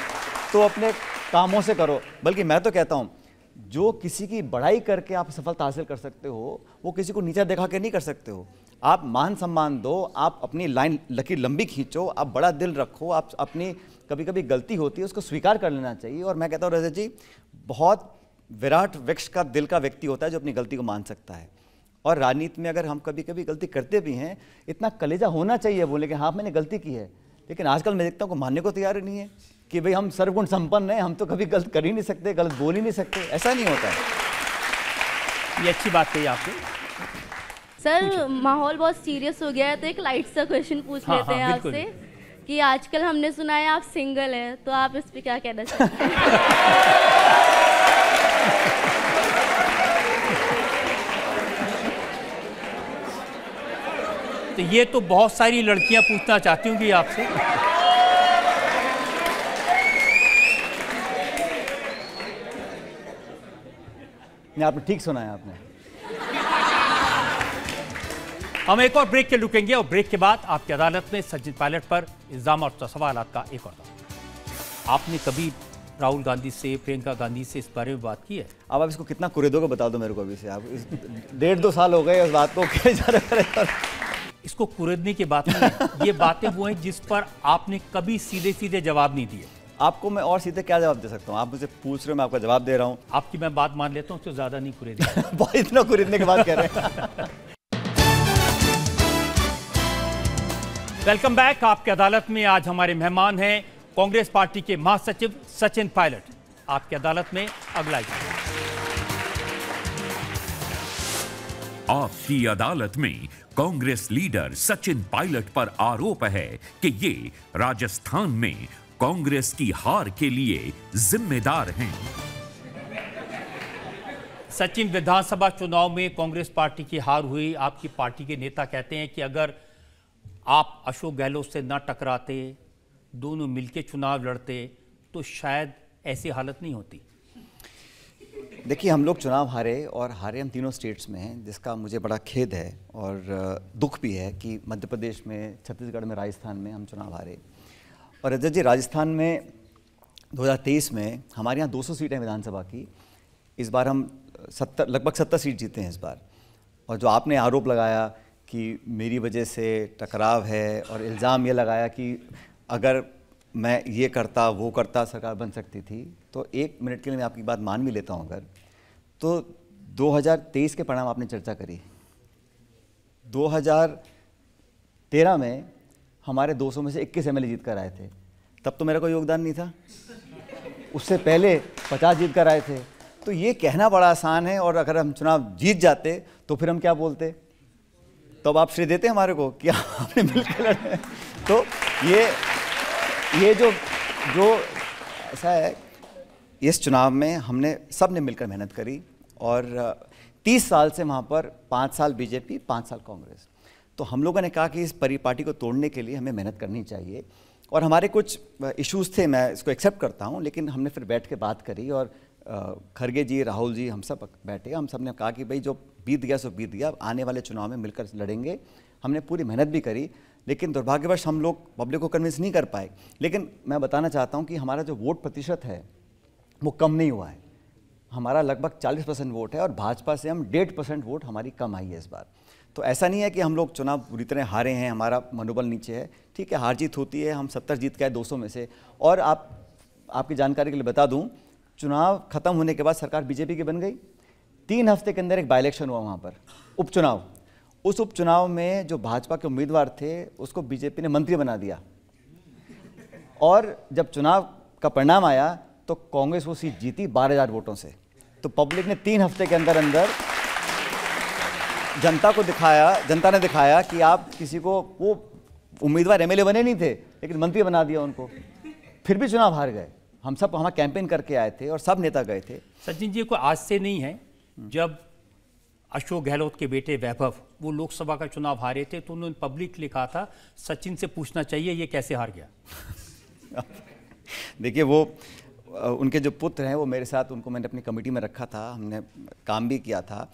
तो अपने कामों से करो बल्कि मैं तो कहता हूँ जो किसी की बढ़ाई करके आप सफलता हासिल कर सकते हो वो किसी को नीचा दिखा के नहीं कर सकते हो आप मान सम्मान दो आप अपनी लाइन लकीर लंबी खींचो आप बड़ा दिल रखो आप अपनी कभी कभी गलती होती है उसको स्वीकार कर लेना चाहिए और मैं कहता हूँ रजत जी बहुत विराट वृक्ष का दिल का व्यक्ति होता है जो अपनी गलती को मान सकता है और राजनीति में अगर हम कभी कभी गलती करते भी हैं इतना कलेजा होना चाहिए बोले कि हाँ मैंने गलती की है लेकिन आजकल मैं देखता हूँ मानने को तैयार ही नहीं है कि भाई हम सर्वगुण संपन्न हैं हम तो कभी गलत कर ही नहीं सकते गलत बोल ही नहीं सकते ऐसा नहीं होता है ये अच्छी बात कही आपने सर माहौल बहुत सीरियस हो गया है तो एक लाइट सा क्वेश्चन पूछ हाँ, लेते हैं हाँ, आपसे कि आजकल हमने सुना है आप सिंगल हैं तो आप इस पे क्या कहना चाहते हैं तो ये तो बहुत सारी लड़कियां पूछना चाहती होंगी आपसे नहीं आपने ठीक सुना है आपने हम एक और ब्रेक के रुकेंगे और ब्रेक के बाद आपकी अदालत में सचिन पायलट पर इल्जाम और सवाल का एक और आपने कभी राहुल गांधी से प्रियंका गांधी से इस बारे में बात की है अब आप इसको कितना कुरे बता दो मेरे को अभी से आप डेढ़ दो साल हो गए इस बात को जा रहे इसको कुरेदने की बात ये बातें वो हैं जिस पर आपने कभी सीधे सीधे जवाब नहीं दिए आपको मैं और सीधे क्या जवाब दे सकता हूँ आप मुझे पूछ रहे हो मैं आपका जवाब दे रहा हूँ आपकी मैं बात मान लेता हूँ ज़्यादा नहीं कुरेद बहुत इतना कुरेदने के बाद कह रहे हैं वेलकम बैक आपके अदालत में आज हमारे मेहमान हैं कांग्रेस पार्टी के महासचिव सचिन पायलट आपकी अदालत में अगला आपकी अदालत में कांग्रेस लीडर सचिन पायलट पर आरोप है कि ये राजस्थान में कांग्रेस की हार के लिए जिम्मेदार हैं सचिन विधानसभा चुनाव में कांग्रेस पार्टी की हार हुई आपकी पार्टी के नेता कहते हैं कि अगर आप अशोक गहलोत से ना टकराते दोनों मिलके चुनाव लड़ते तो शायद ऐसी हालत नहीं होती देखिए हम लोग चुनाव हारे और हारे हम तीनों स्टेट्स में हैं जिसका मुझे बड़ा खेद है और दुख भी है कि मध्य प्रदेश में छत्तीसगढ़ में राजस्थान में हम चुनाव हारे और रजत जी राजस्थान में 2023 में हमारे यहाँ 200 सीटें विधानसभा की इस बार हम सत्तर लगभग सत्तर सीट जीते हैं इस बार और जो आपने आरोप लगाया कि मेरी वजह से टकराव है और इल्ज़ाम ये लगाया कि अगर मैं ये करता वो करता सरकार बन सकती थी तो एक मिनट के लिए मैं आपकी बात मान भी लेता हूँ अगर तो 2023 के परिणाम आपने चर्चा करी 2013 में हमारे 200 में से 21 एम जीत कर आए थे तब तो मेरा कोई योगदान नहीं था उससे पहले 50 जीत कर आए थे तो ये कहना बड़ा आसान है और अगर हम चुनाव जीत जाते तो फिर हम क्या बोलते तो अब आप श्रेय देते हैं हमारे को कि आपने मिलकर लड़े तो ये ये जो जो ऐसा है इस चुनाव में हमने सब ने मिलकर मेहनत करी और तीस साल से वहाँ पर पाँच साल बीजेपी पाँच साल कांग्रेस तो हम लोगों ने कहा कि इस परी पार्टी को तोड़ने के लिए हमें मेहनत करनी चाहिए और हमारे कुछ इश्यूज थे मैं इसको एक्सेप्ट करता हूँ लेकिन हमने फिर बैठ के बात करी और खरगे जी राहुल जी हम सब बैठे हम सब ने कहा कि भाई जो बीत गया सो बीत गया आने वाले चुनाव में मिलकर लड़ेंगे हमने पूरी मेहनत भी करी लेकिन दुर्भाग्यवश हम लोग पब्लिक को कन्विंस नहीं कर पाए लेकिन मैं बताना चाहता हूँ कि हमारा जो वोट प्रतिशत है वो कम नहीं हुआ है हमारा लगभग 40 परसेंट वोट है और भाजपा से हम डेढ़ परसेंट वोट हमारी कम आई है इस बार तो ऐसा नहीं है कि हम लोग चुनाव पूरी तरह हारे हैं हमारा मनोबल नीचे है ठीक है हार जीत होती है हम सत्तर जीत गए दो में से और आप आपकी जानकारी के लिए बता दूँ चुनाव खत्म होने के बाद सरकार बीजेपी की बन गई तीन हफ्ते के अंदर एक बाई इलेक्शन हुआ वहाँ पर उपचुनाव उस उपचुनाव में जो भाजपा के उम्मीदवार थे उसको बीजेपी ने मंत्री बना दिया और जब चुनाव का परिणाम आया तो कांग्रेस वो सीट जीती बारह हज़ार वोटों से तो पब्लिक ने तीन हफ्ते के अंदर अंदर जनता को दिखाया जनता ने दिखाया कि आप किसी को वो उम्मीदवार एमएलए बने नहीं थे लेकिन मंत्री बना दिया उनको फिर भी चुनाव हार गए हम सब वहाँ कैंपेन करके आए थे और सब नेता गए थे सचिन जी को आज से नहीं है जब अशोक गहलोत के बेटे वैभव वो लोकसभा का चुनाव हारे थे तो उन्होंने पब्लिक लिखा था सचिन से पूछना चाहिए ये कैसे हार गया देखिए वो उनके जो पुत्र हैं वो मेरे साथ उनको मैंने अपनी कमेटी में रखा था हमने काम भी किया था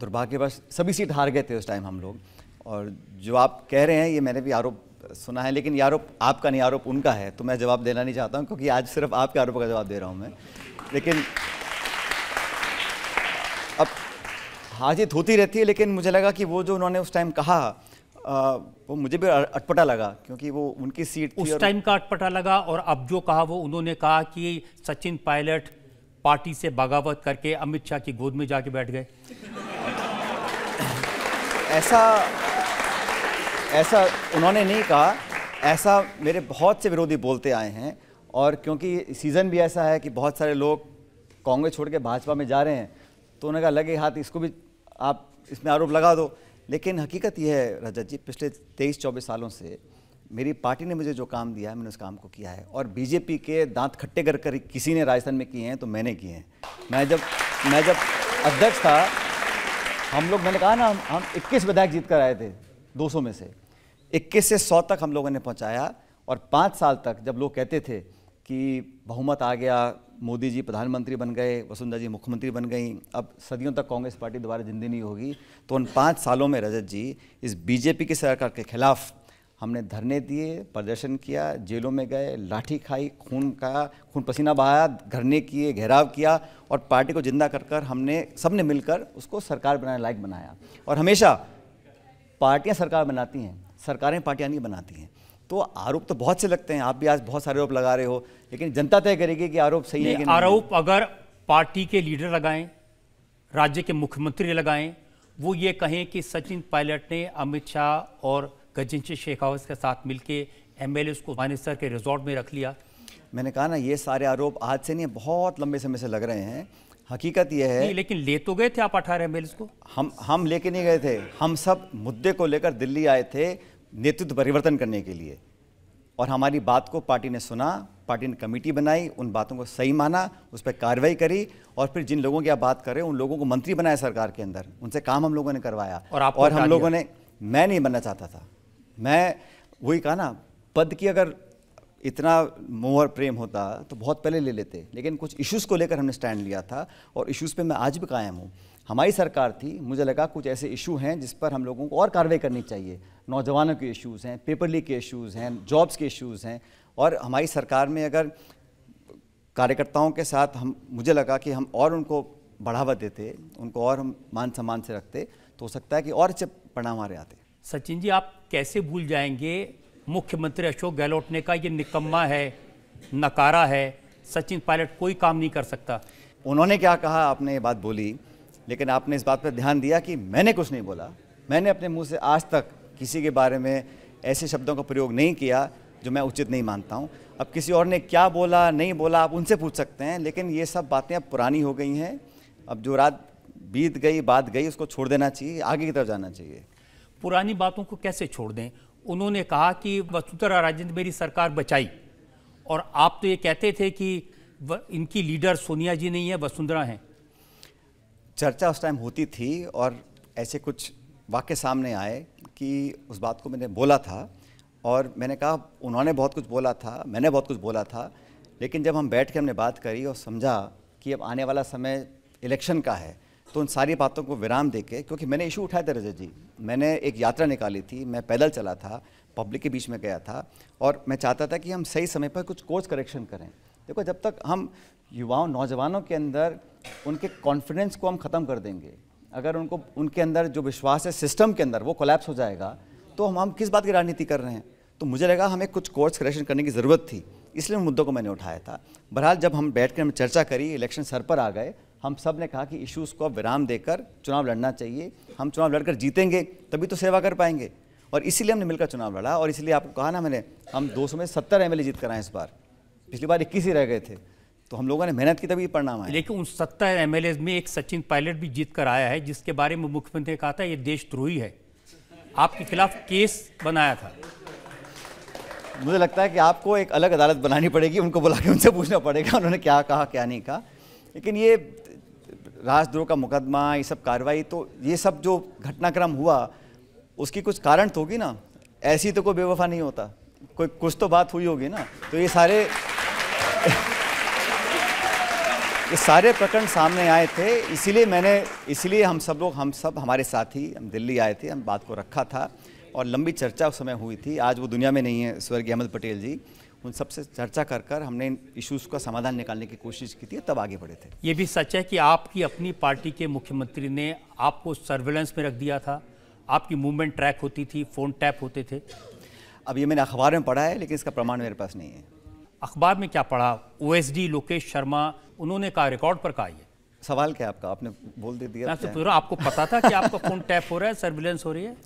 दुर्भाग्यवश सभी सीट हार गए थे उस टाइम हम लोग और जो आप कह रहे हैं ये मैंने भी आरोप सुना है लेकिन आरोप आपका नहीं आरोप उनका है तो मैं जवाब देना नहीं चाहता हूँ क्योंकि आज सिर्फ आपके आरोप का जवाब दे रहा हूँ मैं लेकिन अब हाजित होती रहती है लेकिन मुझे लगा कि वो जो उन्होंने उस टाइम कहा आ, वो मुझे भी अटपटा लगा क्योंकि वो उनकी सीट उस टाइम का अटपटा लगा और अब जो कहा वो उन्होंने कहा कि सचिन पायलट पार्टी से बगावत करके अमित शाह की गोद में जाके बैठ गए ऐसा ऐसा उन्होंने नहीं कहा ऐसा मेरे बहुत से विरोधी बोलते आए हैं और क्योंकि सीज़न भी ऐसा है कि बहुत सारे लोग कांग्रेस छोड़ के भाजपा में जा रहे हैं तो उन्होंने कहा लगे हाथ इसको भी आप इसमें आरोप लगा दो लेकिन हकीकत यह है रजत जी पिछले तेईस चौबीस सालों से मेरी पार्टी ने मुझे जो काम दिया है मैंने उस काम को किया है और बीजेपी के दांत खट्टे कर कर किसी ने राजस्थान में किए हैं तो मैंने किए हैं मैं जब मैं जब अध्यक्ष था हम लोग मैंने कहा ना हम हम इक्कीस विधायक जीत कर आए थे 200 में से इक्कीस से सौ तक हम लोगों ने पहुँचाया और पाँच साल तक जब लोग कहते थे कि बहुमत आ गया मोदी जी प्रधानमंत्री बन गए वसुंधरा जी मुख्यमंत्री बन गई अब सदियों तक कांग्रेस पार्टी दोबारा जिंदी नहीं होगी तो उन पाँच सालों में रजत जी इस बीजेपी की सरकार के खिलाफ हमने धरने दिए प्रदर्शन किया जेलों में गए लाठी खाई खून का खून पसीना बहाया धरने किए घेराव किया और पार्टी को जिंदा कर कर हमने सब ने मिलकर उसको सरकार बनाने लायक बनाया और हमेशा पार्टियाँ सरकार बनाती हैं सरकारें पार्टियाँ नहीं बनाती हैं तो आरोप तो बहुत से लगते हैं आप भी आज बहुत सारे आरोप लगा रहे हो लेकिन जनता तय करेगी कि आरोप सही है कि आरोप अगर पार्टी के लीडर लगाएं राज्य के मुख्यमंत्री लगाएं वो ये कहें कि सचिन पायलट ने अमित शाह और गजेंद्र शेखावत के साथ मिलकर एम एल को मानेसर के रिजॉर्ट में रख लिया मैंने कहा ना ये सारे आरोप आज से नहीं बहुत लंबे समय से लग रहे हैं हकीकत यह है लेकिन ले तो गए थे आप अठारह एम को हम हम लेके नहीं गए थे हम सब मुद्दे को लेकर दिल्ली आए थे नेतृत्व परिवर्तन करने के लिए और हमारी बात को पार्टी ने सुना पार्टी ने कमेटी बनाई उन बातों को सही माना उस पर कार्रवाई करी और फिर जिन लोगों की आप बात कर रहे हैं उन लोगों को मंत्री बनाया सरकार के अंदर उनसे काम हम लोगों ने करवाया और, आप और हम लोगों ने मैं नहीं बनना चाहता था मैं वही कहा ना पद की अगर इतना मोह और प्रेम होता तो बहुत पहले ले लेते लेकिन कुछ इश्यूज़ को लेकर हमने स्टैंड लिया था और इश्यूज़ पे मैं आज भी कायम हूँ हमारी सरकार थी मुझे लगा कुछ ऐसे इशू हैं जिस पर हम लोगों को और कार्रवाई करनी चाहिए नौजवानों के इश्यूज़ हैं पेपर लीक के इश्यूज़ हैं जॉब्स के इश्यूज़ हैं और हमारी सरकार में अगर कार्यकर्ताओं के साथ हम मुझे लगा कि हम और उनको बढ़ावा देते उनको और हम मान सम्मान से रखते तो हो सकता है कि और अच्छे परिणाम हमारे आते सचिन जी आप कैसे भूल जाएंगे मुख्यमंत्री अशोक गहलोत ने कहा ये निकम्मा है नकारा है सचिन पायलट कोई काम नहीं कर सकता उन्होंने क्या कहा आपने ये बात बोली लेकिन आपने इस बात पर ध्यान दिया कि मैंने कुछ नहीं बोला मैंने अपने मुंह से आज तक किसी के बारे में ऐसे शब्दों का प्रयोग नहीं किया जो मैं उचित नहीं मानता हूँ अब किसी और ने क्या बोला नहीं बोला आप उनसे पूछ सकते हैं लेकिन ये सब बातें अब पुरानी हो गई हैं अब जो रात बीत गई बात गई उसको छोड़ देना चाहिए आगे की तरफ जाना चाहिए पुरानी बातों को कैसे छोड़ दें उन्होंने कहा कि वसुंधरा राजे ने मेरी सरकार बचाई और आप तो ये कहते थे कि इनकी लीडर सोनिया जी नहीं है वसुंधरा हैं चर्चा उस टाइम होती थी और ऐसे कुछ वाक्य सामने आए कि उस बात को मैंने बोला था और मैंने कहा उन्होंने बहुत कुछ बोला था मैंने बहुत कुछ बोला था लेकिन जब हम बैठ के हमने बात करी और समझा कि अब आने वाला समय इलेक्शन का है तो उन सारी बातों को विराम दे के क्योंकि मैंने इशू उठाया था रजत जी मैंने एक यात्रा निकाली थी मैं पैदल चला था पब्लिक के बीच में गया था और मैं चाहता था कि हम सही समय पर कुछ कोर्स करेक्शन करें देखो जब तक हम युवाओं नौजवानों के अंदर उनके कॉन्फिडेंस को हम ख़त्म कर देंगे अगर उनको उनके अंदर जो विश्वास है सिस्टम के अंदर वो कोलैप्स हो जाएगा तो हम हम किस बात की राजनीति कर रहे हैं तो मुझे लगा हमें कुछ कोर्स करेक्शन करने की ज़रूरत थी इसलिए उन मुद्दों को मैंने उठाया था बहरहाल जब हम बैठ कर हम चर्चा करी इलेक्शन सर पर आ गए हम सब ने कहा कि इश्यूज़ को विराम देकर चुनाव लड़ना चाहिए हम चुनाव लड़कर जीतेंगे तभी तो सेवा कर पाएंगे और इसीलिए हमने मिलकर चुनाव लड़ा और इसलिए आपको कहा ना मैंने हम दो सौ में सत्तर एम e जीत कर इस बार पिछली बार इक्कीस ही रह गए थे तो हम लोगों ने मेहनत की तभी परिणाम आया लेकिन उन सत्तर एम में एक सचिन पायलट भी जीत कर आया है जिसके बारे में मुख्यमंत्री ने कहा था ये देशद्रोही है आपके खिलाफ केस बनाया था मुझे लगता है कि आपको एक अलग अदालत बनानी पड़ेगी उनको बुला के उनसे पूछना पड़ेगा उन्होंने क्या कहा क्या नहीं कहा लेकिन ये राजद्रोह का मुकदमा ये सब कार्रवाई तो ये सब जो घटनाक्रम हुआ उसकी कुछ कारण तो होगी ना ऐसी तो कोई बेवफा नहीं होता कोई कुछ तो बात हुई होगी ना तो ये सारे ये सारे प्रकरण सामने आए थे इसीलिए मैंने इसीलिए हम सब लोग हम सब हमारे साथी हम दिल्ली आए थे हम बात को रखा था और लंबी चर्चा उस समय हुई थी आज वो दुनिया में नहीं है स्वर्गीय अहमद पटेल जी उन सबसे चर्चा कर कर हमने इन इश्यूज़ का समाधान निकालने की कोशिश की थी तब आगे बढ़े थे ये भी सच है कि आपकी अपनी पार्टी के मुख्यमंत्री ने आपको सर्वेलेंस में रख दिया था आपकी मूवमेंट ट्रैक होती थी फ़ोन टैप होते थे अब ये मैंने अखबार में पढ़ा है लेकिन इसका प्रमाण मेरे पास नहीं है अखबार में क्या पढ़ा ओएसडी लोकेश शर्मा उन्होंने कहा रिकॉर्ड पर कहा यह सवाल क्या आपका आपने बोल दे दिया तो, तो पूछ आपको पता था कि आपका फोन टैप हो रहा है सर्विलेंस हो रही है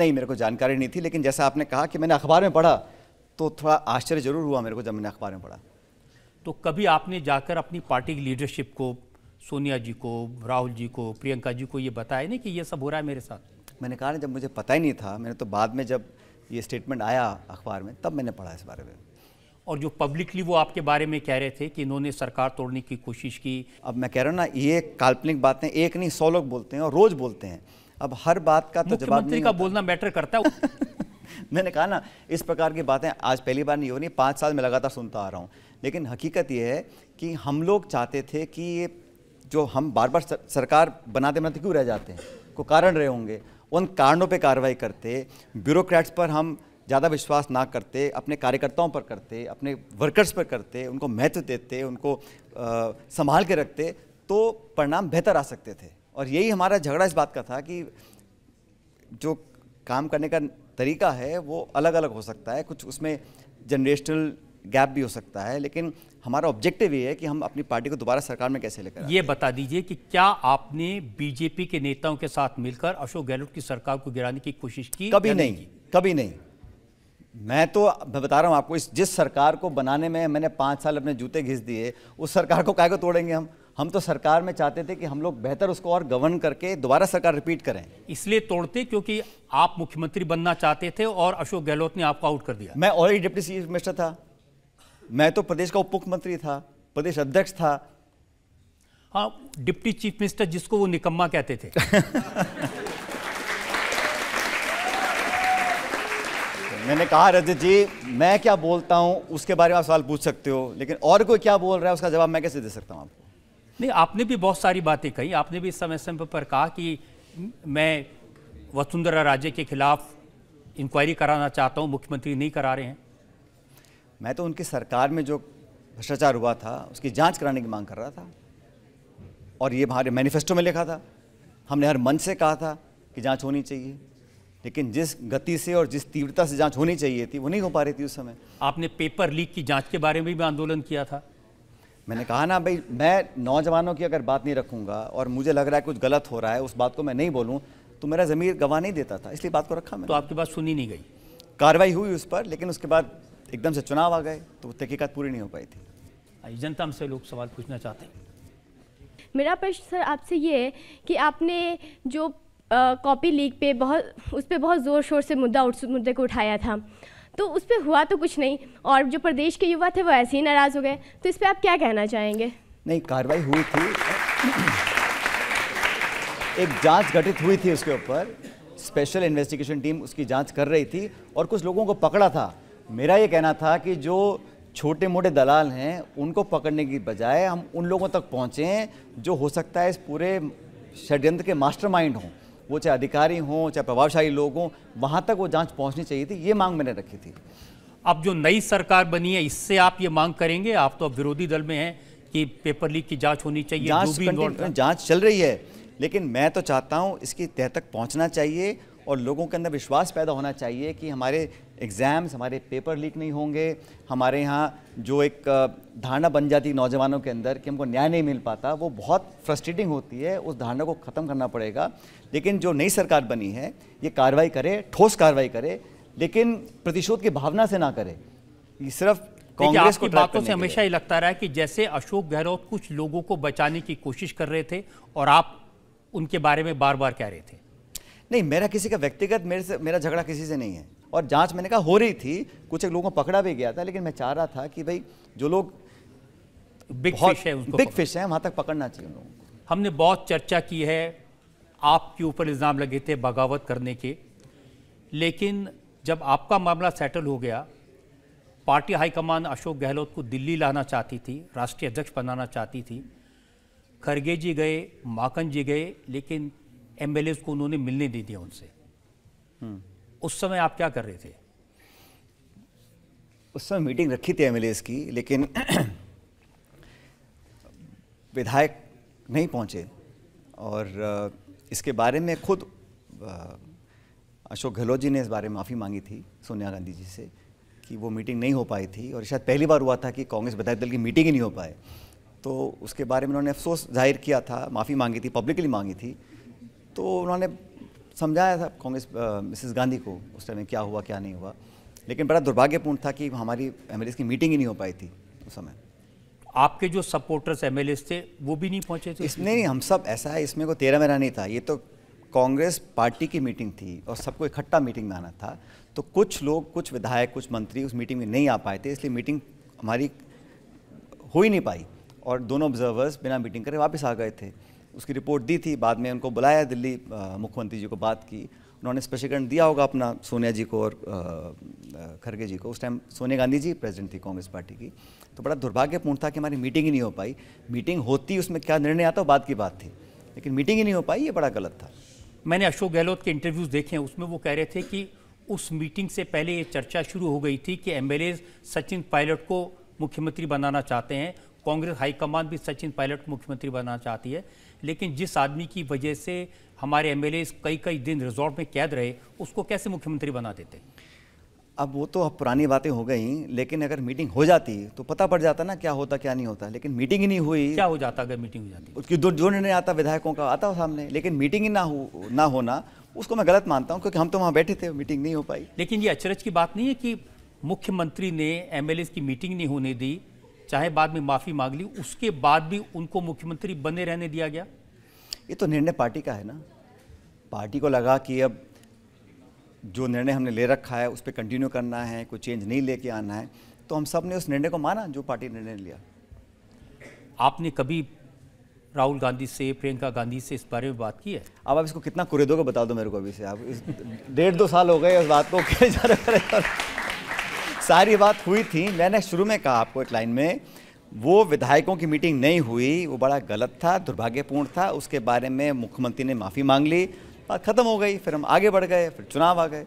नहीं मेरे को जानकारी नहीं थी लेकिन जैसा आपने कहा कि मैंने अखबार में पढ़ा तो थोड़ा आश्चर्य जरूर हुआ मेरे को जब मैंने अखबार में पढ़ा तो कभी आपने जाकर अपनी पार्टी की लीडरशिप को सोनिया जी को राहुल जी को प्रियंका जी को ये बताया नहीं कि ये सब हो रहा है मेरे साथ मैंने कहा ना जब मुझे पता ही नहीं था मैंने तो बाद में जब ये स्टेटमेंट आया अखबार में तब मैंने पढ़ा इस बारे में और जो पब्लिकली वो आपके बारे में कह रहे थे कि इन्होंने सरकार तोड़ने की कोशिश की अब मैं कह रहा हूँ ना ये काल्पनिक बातें एक नहीं सौ लोग बोलते हैं और रोज बोलते हैं अब हर बात का तो जवाब नहीं का बोलना मैटर करता है मैंने कहा ना इस प्रकार की बातें आज पहली बार नहीं हो रही पाँच साल में लगातार सुनता आ रहा हूँ लेकिन हकीकत ये है कि हम लोग चाहते थे कि ये जो हम बार बार सरकार बनाते बनाते क्यों रह जाते हैं को कारण रहे होंगे उन कारणों पे कार्रवाई करते ब्यूरोक्रेट्स पर हम ज़्यादा विश्वास ना करते अपने कार्यकर्ताओं पर करते अपने वर्कर्स पर करते उनको महत्व देते उनको आ, संभाल के रखते तो परिणाम बेहतर आ सकते थे और यही हमारा झगड़ा इस बात का था कि जो काम करने का तरीका है वो अलग अलग हो सकता है कुछ उसमें जनरेशनल गैप भी हो सकता है लेकिन हमारा ऑब्जेक्टिव ये है कि हम अपनी पार्टी को दोबारा सरकार में कैसे लेकर ये बता दीजिए कि क्या आपने बीजेपी के नेताओं के साथ मिलकर अशोक गहलोत की सरकार को गिराने की कोशिश की कभी नहीं, नहीं कभी नहीं मैं तो मैं बता रहा हूँ आपको इस जिस सरकार को बनाने में मैंने पाँच साल अपने जूते घिस दिए उस सरकार को क्या को तोड़ेंगे हम हम तो सरकार में चाहते थे कि हम लोग बेहतर उसको और गवर्न करके दोबारा सरकार रिपीट करें इसलिए तोड़ते क्योंकि आप मुख्यमंत्री बनना चाहते थे और अशोक गहलोत ने आपको आउट कर दिया मैं ऑलरेडी डिप्टी चीफ मिनिस्टर था मैं तो प्रदेश का उप मुख्यमंत्री था प्रदेश अध्यक्ष था हाँ डिप्टी चीफ मिनिस्टर जिसको वो निकम्मा कहते थे मैंने कहा रजत जी मैं क्या बोलता हूँ उसके बारे में आप सवाल पूछ सकते हो लेकिन और कोई क्या बोल रहा है उसका जवाब मैं कैसे दे सकता हूँ आपको नहीं आपने भी बहुत सारी बातें कही आपने भी समय समय पर कहा कि मैं वसुंधरा राजे के खिलाफ इंक्वायरी कराना चाहता हूँ मुख्यमंत्री नहीं करा रहे हैं मैं तो उनकी सरकार में जो भ्रष्टाचार हुआ था उसकी जांच कराने की मांग कर रहा था और ये हमारे मैनिफेस्टो में लिखा था हमने हर मन से कहा था कि जांच होनी चाहिए लेकिन जिस गति से और जिस तीव्रता से जांच होनी चाहिए थी वो नहीं हो पा रही थी उस समय आपने पेपर लीक की जांच के बारे में भी आंदोलन किया था मैंने कहा ना भाई मैं नौजवानों की अगर बात नहीं रखूंगा और मुझे लग रहा है कुछ गलत हो रहा है उस बात को मैं नहीं बोलूँ तो मेरा ज़मीर गवाह नहीं देता था इसलिए बात को रखा मैं तो आपकी बात सुनी नहीं गई कार्रवाई हुई उस पर लेकिन उसके बाद एकदम से चुनाव आ गए तो तहकीकत पूरी नहीं हो पाई थी आई जनता हमसे लोग सवाल पूछना चाहते हैं मेरा प्रश्न सर आपसे ये है कि आपने जो कॉपी लीक पे बहुत उस पर बहुत ज़ोर शोर से मुद्दा उठ मुद्दे को उठाया था तो उस पर हुआ तो कुछ नहीं और जो प्रदेश के युवा थे वो ऐसे ही नाराज़ हो गए तो इस पर आप क्या कहना चाहेंगे नहीं कार्रवाई हुई थी एक जांच गठित हुई थी उसके ऊपर स्पेशल इन्वेस्टिगेशन टीम उसकी जांच कर रही थी और कुछ लोगों को पकड़ा था मेरा ये कहना था कि जो छोटे मोटे दलाल हैं उनको पकड़ने की बजाय हम उन लोगों तक पहुँचें जो हो सकता है इस पूरे षड्यंत्र के मास्टर हों वो चाहे अधिकारी हों चाहे प्रभावशाली लोग हों वहाँ तक वो जांच पहुँचनी चाहिए थी ये मांग मैंने रखी थी अब जो नई सरकार बनी है इससे आप ये मांग करेंगे आप तो अब विरोधी दल में हैं कि पेपर लीक की जांच होनी चाहिए जांच जांच चल रही है लेकिन मैं तो चाहता हूँ इसकी तह तक पहुँचना चाहिए और लोगों के अंदर विश्वास पैदा होना चाहिए कि हमारे एग्ज़ाम्स हमारे पेपर लीक नहीं होंगे हमारे यहाँ जो एक धारणा बन जाती है नौजवानों के अंदर कि हमको न्याय नहीं मिल पाता वो बहुत फ्रस्ट्रेटिंग होती है उस धारणा को ख़त्म करना पड़ेगा लेकिन जो नई सरकार बनी है ये कार्रवाई करे ठोस कार्रवाई करे लेकिन प्रतिशोध की भावना से ना करे ये सिर्फ कांग्रेस की बातों से हमेशा ही लगता रहा है कि जैसे अशोक गहलोत कुछ लोगों को बचाने की कोशिश कर रहे थे और आप उनके बारे में बार बार कह रहे थे नहीं मेरा किसी का व्यक्तिगत मेरे से मेरा झगड़ा किसी से नहीं है और जांच मैंने कहा हो रही थी कुछ एक लोगों को पकड़ा भी गया था लेकिन मैं चाह रहा था कि भाई जो लोग बिग फिश है बिग फिश है वहाँ तक पकड़ना चाहिए उन लोगों को हमने बहुत चर्चा की है आपके ऊपर इल्ज़ाम लगे थे बगावत करने के लेकिन जब आपका मामला सेटल हो गया पार्टी हाईकमान अशोक गहलोत को दिल्ली लाना चाहती थी राष्ट्रीय अध्यक्ष बनाना चाहती थी खरगे जी गए माकन जी गए लेकिन एम को उन्होंने मिलने नहीं दिया उनसे हम्म। उस समय आप क्या कर रहे थे उस समय मीटिंग रखी थी एम की लेकिन विधायक नहीं पहुंचे और इसके बारे में खुद अशोक गहलोत जी ने इस बारे में माफ़ी मांगी थी सोनिया गांधी जी से कि वो मीटिंग नहीं हो पाई थी और शायद पहली बार हुआ था कि कांग्रेस विधायक दल की मीटिंग ही नहीं हो पाए तो उसके बारे में उन्होंने अफसोस जाहिर किया था माफ़ी मांगी थी पब्लिकली मांगी थी तो उन्होंने समझाया था कांग्रेस मिसेस गांधी को उस टाइम क्या हुआ क्या नहीं हुआ लेकिन बड़ा दुर्भाग्यपूर्ण था कि हमारी एम की मीटिंग ही नहीं हो पाई थी उस समय आपके जो सपोर्टर्स एम थे वो भी नहीं पहुंचे थे इसमें नहीं हम सब ऐसा है इसमें को तेरह मेरा नहीं था ये तो कांग्रेस पार्टी की मीटिंग थी और सबको इकट्ठा मीटिंग में आना था तो कुछ लोग कुछ विधायक कुछ मंत्री उस मीटिंग में नहीं आ पाए थे इसलिए मीटिंग हमारी हो ही नहीं पाई और दोनों ऑब्जर्वर्स बिना मीटिंग करे वापस आ गए थे उसकी रिपोर्ट दी थी बाद में उनको बुलाया दिल्ली मुख्यमंत्री जी को बात की उन्होंने स्पष्टीकरण दिया होगा अपना सोनिया जी को और खरगे जी को उस टाइम सोनिया गांधी जी प्रेसिडेंट थी कांग्रेस पार्टी की तो बड़ा दुर्भाग्यपूर्ण था कि हमारी मीटिंग ही नहीं हो पाई मीटिंग होती उसमें क्या निर्णय आता बाद की बात थी लेकिन मीटिंग ही नहीं हो पाई ये बड़ा गलत था मैंने अशोक गहलोत के इंटरव्यूज़ देखे हैं उसमें वो कह रहे थे कि उस मीटिंग से पहले ये चर्चा शुरू हो गई थी कि एम सचिन पायलट को मुख्यमंत्री बनाना चाहते हैं कांग्रेस हाईकमान भी सचिन पायलट को मुख्यमंत्री बनाना चाहती है लेकिन जिस आदमी की वजह से हमारे एम कई कई दिन रिजॉर्ट में कैद रहे उसको कैसे मुख्यमंत्री बना देते अब वो तो अब पुरानी बातें हो गई लेकिन अगर मीटिंग हो जाती तो पता पड़ जाता ना क्या होता क्या नहीं होता लेकिन मीटिंग ही नहीं हुई क्या हो जाता अगर मीटिंग हो जाती उसकी दो जो निर्णय आता विधायकों का आता सामने लेकिन मीटिंग ही ना हो ना होना उसको मैं गलत मानता हूँ क्योंकि हम तो वहाँ बैठे थे मीटिंग नहीं हो पाई लेकिन ये अचरज की बात नहीं है कि मुख्यमंत्री ने एम की मीटिंग नहीं होने दी चाहे बाद में माफ़ी मांग ली उसके बाद भी उनको मुख्यमंत्री बने रहने दिया गया ये तो निर्णय पार्टी का है ना पार्टी को लगा कि अब जो निर्णय हमने ले रखा है उस पर कंटिन्यू करना है कोई चेंज नहीं लेके आना है तो हम सब ने उस निर्णय को माना जो पार्टी निर्णय लिया आपने कभी राहुल गांधी से प्रियंका गांधी से इस बारे में बात की है अब आप इसको कितना कुरेदोगे बता दो मेरे को अभी से आप डेढ़ दो साल हो गए इस बात को जा रहे सारी बात हुई थी मैंने शुरू में कहा आपको एक लाइन में वो विधायकों की मीटिंग नहीं हुई वो बड़ा गलत था दुर्भाग्यपूर्ण था उसके बारे में मुख्यमंत्री ने माफ़ी मांग ली बात ख़त्म हो गई फिर हम आगे बढ़ गए फिर चुनाव आ गए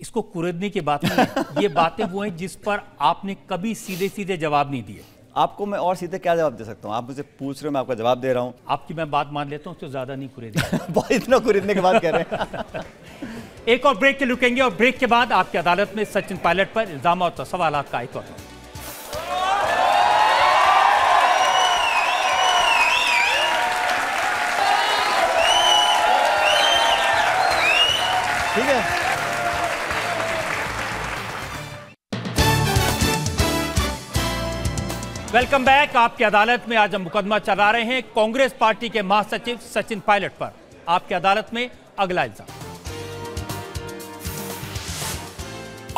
इसको कुरेदने की बात नहीं ये बातें वो हैं जिस पर आपने कभी सीधे सीधे जवाब नहीं दिए आपको मैं और सीधे क्या जवाब दे सकता हूँ आप मुझे पूछ रहे हो मैं आपका जवाब दे रहा हूँ आपकी मैं बात मान लेता हूँ तो ज़्यादा नहीं कुरेद बहुत इतना कुरेदने की बात कह रहे हैं एक और ब्रेक के लुकेंगे और ब्रेक के बाद आपकी अदालत में सचिन पायलट पर इल्जाम और तो सवाल का एक और ठीक है वेलकम बैक आपकी अदालत में आज हम मुकदमा चला रहे हैं कांग्रेस पार्टी के महासचिव सचिन पायलट पर आपकी अदालत में अगला इल्जाम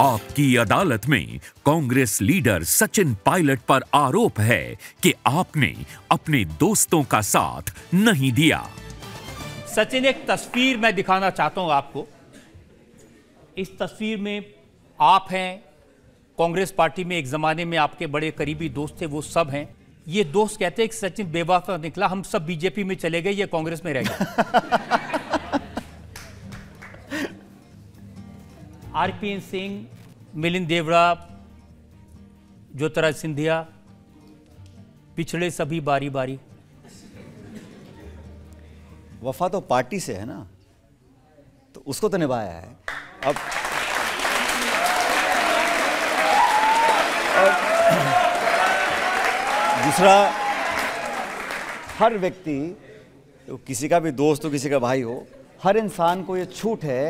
आपकी अदालत में कांग्रेस लीडर सचिन पायलट पर आरोप है कि आपने अपने दोस्तों का साथ नहीं दिया सचिन एक तस्वीर मैं दिखाना चाहता हूं आपको इस तस्वीर में आप हैं कांग्रेस पार्टी में एक ज़माने में आपके बड़े करीबी दोस्त थे वो सब हैं ये दोस्त कहते हैं कि सचिन बेवाफा निकला हम सब बीजेपी में चले गए ये कांग्रेस में रह गए आरपीएन सिंह मिलिंद देवड़ा ज्योतिराज सिंधिया पिछड़े सभी बारी बारी वफा तो पार्टी से है ना तो उसको तो निभाया है अब दूसरा हर व्यक्ति तो किसी का भी दोस्त हो किसी का भाई हो हर इंसान को ये छूट है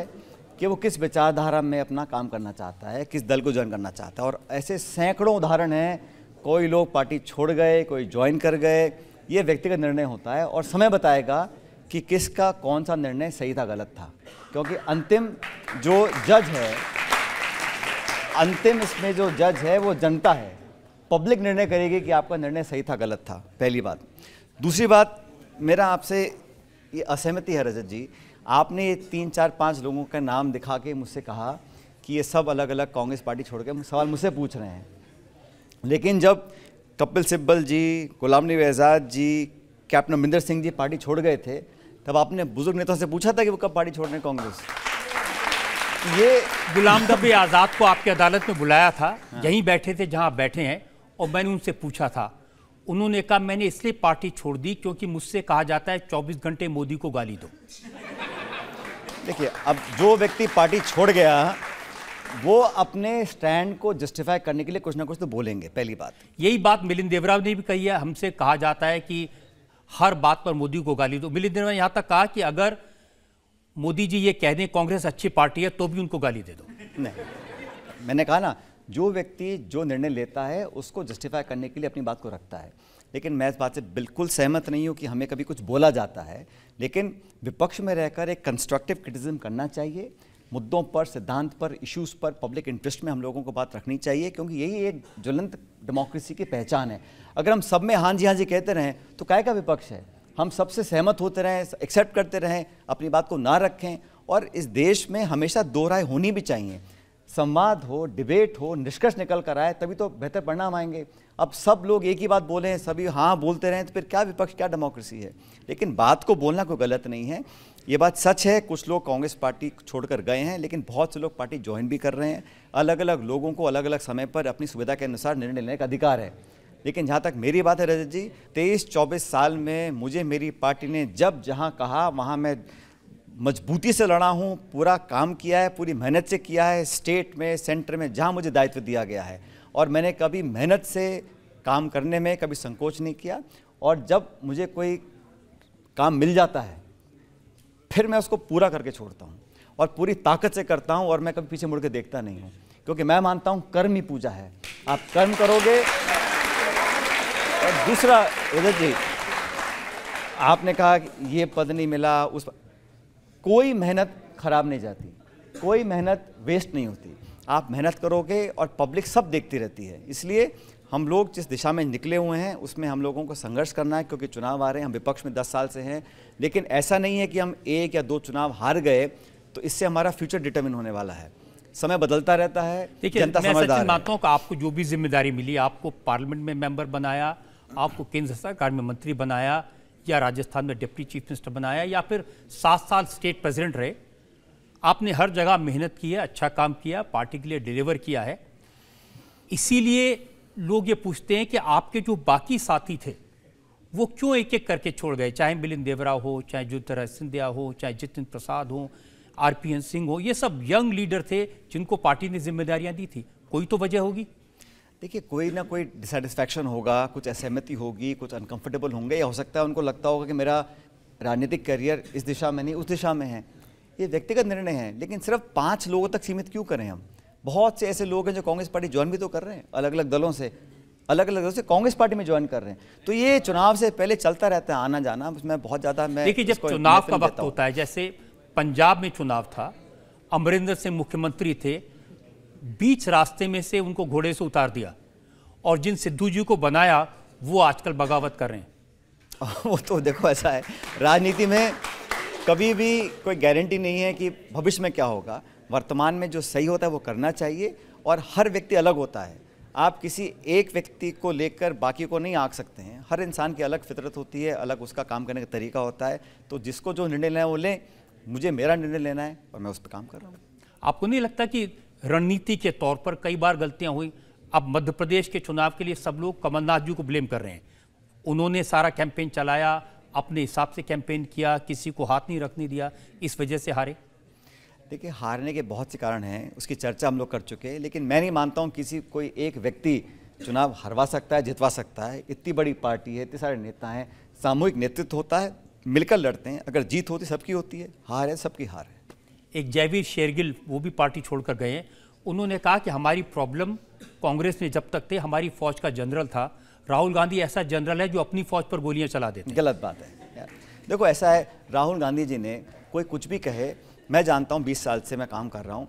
कि वो किस विचारधारा में अपना काम करना चाहता है किस दल को ज्वाइन करना चाहता है और ऐसे सैकड़ों उदाहरण हैं कोई लोग पार्टी छोड़ गए कोई ज्वाइन कर गए ये व्यक्तिगत निर्णय होता है और समय बताएगा कि किसका कौन सा निर्णय सही था गलत था क्योंकि अंतिम जो जज है अंतिम इसमें जो जज है वो जनता है पब्लिक निर्णय करेगी कि आपका निर्णय सही था गलत था पहली बात दूसरी बात मेरा आपसे ये असहमति है रजत जी आपने तीन चार पाँच लोगों का नाम दिखा के मुझसे कहा कि ये सब अलग अलग कांग्रेस पार्टी छोड़ के सवाल मुझसे पूछ रहे हैं लेकिन जब कपिल सिब्बल जी गुलाम नबी आज़ाद जी कैप्टन अमरिंदर सिंह जी पार्टी छोड़ गए थे तब आपने बुजुर्ग नेताओं से पूछा था कि वो कब पार्टी छोड़ रहे हैं कांग्रेस ये गुलाम नबी आज़ाद को आपकी अदालत में बुलाया था हाँ। यहीं बैठे थे जहाँ बैठे हैं और मैंने उनसे पूछा था उन्होंने कहा मैंने इसलिए पार्टी छोड़ दी क्योंकि मुझसे कहा जाता है 24 घंटे मोदी को गाली दो देखिए अब जो व्यक्ति पार्टी छोड़ गया वो अपने स्टैंड को जस्टिफाई करने के लिए कुछ ना कुछ तो बोलेंगे पहली बात यही बात मिलिंद देवराव ने भी कही है हमसे कहा जाता है कि हर बात पर मोदी को गाली दो मिलिंद देवराव ने यहाँ तक कहा कि अगर मोदी जी ये कह दें कांग्रेस अच्छी पार्टी है तो भी उनको गाली दे दो नहीं मैंने कहा ना जो व्यक्ति जो निर्णय लेता है उसको जस्टिफाई करने के लिए अपनी बात को रखता है लेकिन मैं इस बात से बिल्कुल सहमत नहीं हूँ कि हमें कभी कुछ बोला जाता है लेकिन विपक्ष में रहकर एक कंस्ट्रक्टिव क्रिटिज्म करना चाहिए मुद्दों पर सिद्धांत पर इश्यूज़ पर पब्लिक इंटरेस्ट में हम लोगों को बात रखनी चाहिए क्योंकि यही एक ज्वलंत डेमोक्रेसी की पहचान है अगर हम सब में हाँ जी हाँ जी कहते रहें तो काय का विपक्ष है हम सबसे सहमत होते रहें एक्सेप्ट करते रहें अपनी बात को ना रखें और इस देश में हमेशा दो राय होनी भी चाहिए संवाद हो डिबेट हो निष्कर्ष निकल कर आए तभी तो बेहतर परिणाम आएंगे अब सब लोग एक ही बात बोले हैं सभी हाँ बोलते रहें तो फिर क्या विपक्ष क्या डेमोक्रेसी है लेकिन बात को बोलना कोई गलत नहीं है ये बात सच है कुछ लोग कांग्रेस पार्टी छोड़कर गए हैं लेकिन बहुत से लोग पार्टी ज्वाइन भी कर रहे हैं अलग अलग लोगों को अलग अलग समय पर अपनी सुविधा के अनुसार निर्णय लेने का अधिकार है लेकिन जहाँ तक मेरी बात है रजत जी तेईस चौबीस साल में मुझे मेरी पार्टी ने जब जहाँ कहा वहाँ मैं मजबूती से लड़ा हूँ पूरा काम किया है पूरी मेहनत से किया है स्टेट में सेंटर में जहाँ मुझे दायित्व दिया गया है और मैंने कभी मेहनत से काम करने में कभी संकोच नहीं किया और जब मुझे कोई काम मिल जाता है फिर मैं उसको पूरा करके छोड़ता हूँ और पूरी ताकत से करता हूँ और मैं कभी पीछे मुड़ के देखता नहीं हूँ क्योंकि मैं मानता हूँ कर्म ही पूजा है आप कर्म करोगे और दूसरा उदय जी आपने कहा कि ये पद नहीं मिला उस कोई मेहनत खराब नहीं जाती कोई मेहनत वेस्ट नहीं होती आप मेहनत करोगे और पब्लिक सब देखती रहती है इसलिए हम लोग जिस दिशा में निकले हुए हैं उसमें हम लोगों को संघर्ष करना है क्योंकि चुनाव आ रहे हैं हम विपक्ष में 10 साल से हैं लेकिन ऐसा नहीं है कि हम एक या दो चुनाव हार गए तो इससे हमारा फ्यूचर डिटर्मिन होने वाला है समय बदलता रहता है देखिए जनता समझदार बातों का आपको जो भी जिम्मेदारी मिली आपको पार्लियामेंट में मेंबर बनाया आपको केंद्र सरकार में मंत्री बनाया या राजस्थान में डिप्टी चीफ मिनिस्टर बनाया या फिर सात साल स्टेट प्रेसिडेंट रहे आपने हर जगह मेहनत की है अच्छा काम किया पार्टी के लिए डिलीवर किया है इसीलिए लोग ये पूछते हैं कि आपके जो बाकी साथी थे वो क्यों एक एक करके छोड़ गए चाहे मिलिंद देवरा हो चाहे ज्योतिराज सिंधिया हो चाहे जितिन प्रसाद हो आर पी एन सिंह हो ये सब यंग लीडर थे जिनको पार्टी ने जिम्मेदारियां दी थी कोई तो वजह होगी देखिए कोई ना कोई डिसटिस्फैक्शन होगा कुछ असहमति होगी कुछ अनकंफर्टेबल होंगे या हो सकता है उनको लगता होगा कि मेरा राजनीतिक करियर इस दिशा में नहीं उस दिशा में है ये व्यक्तिगत निर्णय है लेकिन सिर्फ पाँच लोगों तक सीमित क्यों करें हम बहुत से ऐसे लोग हैं जो कांग्रेस पार्टी ज्वाइन भी तो कर रहे हैं अलग अलग दलों से अलग अलग दलों से कांग्रेस पार्टी में ज्वाइन कर रहे हैं तो ये चुनाव से पहले चलता रहता है आना जाना उसमें बहुत ज़्यादा मैं देखिए जब चुनाव का वक्त होता है जैसे पंजाब में चुनाव था अमरिंदर सिंह मुख्यमंत्री थे बीच रास्ते में से उनको घोड़े से उतार दिया और जिन सिद्धू जी को बनाया वो आजकल बगावत कर रहे हैं वो तो देखो ऐसा है राजनीति में कभी भी कोई गारंटी नहीं है कि भविष्य में क्या होगा वर्तमान में जो सही होता है वो करना चाहिए और हर व्यक्ति अलग होता है आप किसी एक व्यक्ति को लेकर बाकी को नहीं आँख सकते हैं हर इंसान की अलग फितरत होती है अलग उसका काम करने का तरीका होता है तो जिसको जो निर्णय लेना है वो लें मुझे मेरा निर्णय लेना है और मैं उस पर काम कर रहा हूँ आपको नहीं लगता कि रणनीति के तौर पर कई बार गलतियां हुई अब मध्य प्रदेश के चुनाव के लिए सब लोग कमलनाथ जी को ब्लेम कर रहे हैं उन्होंने सारा कैंपेन चलाया अपने हिसाब से कैंपेन किया किसी को हाथ नहीं रखने दिया इस वजह से हारे देखिए हारने के बहुत से कारण हैं उसकी चर्चा हम लोग कर चुके हैं लेकिन मैं नहीं मानता हूँ किसी कोई एक व्यक्ति चुनाव हरवा सकता है जितवा सकता है इतनी बड़ी पार्टी है इतने सारे नेता हैं सामूहिक नेतृत्व होता है मिलकर लड़ते हैं अगर जीत होती सबकी होती है हार है सबकी हार है एक जयवीर शेरगिल वो भी पार्टी छोड़कर गए हैं उन्होंने कहा कि हमारी प्रॉब्लम कांग्रेस में जब तक थे हमारी फौज का जनरल था राहुल गांधी ऐसा जनरल है जो अपनी फौज पर गोलियां चला देते गलत बात है यार देखो ऐसा है राहुल गांधी जी ने कोई कुछ भी कहे मैं जानता हूँ बीस साल से मैं काम कर रहा हूँ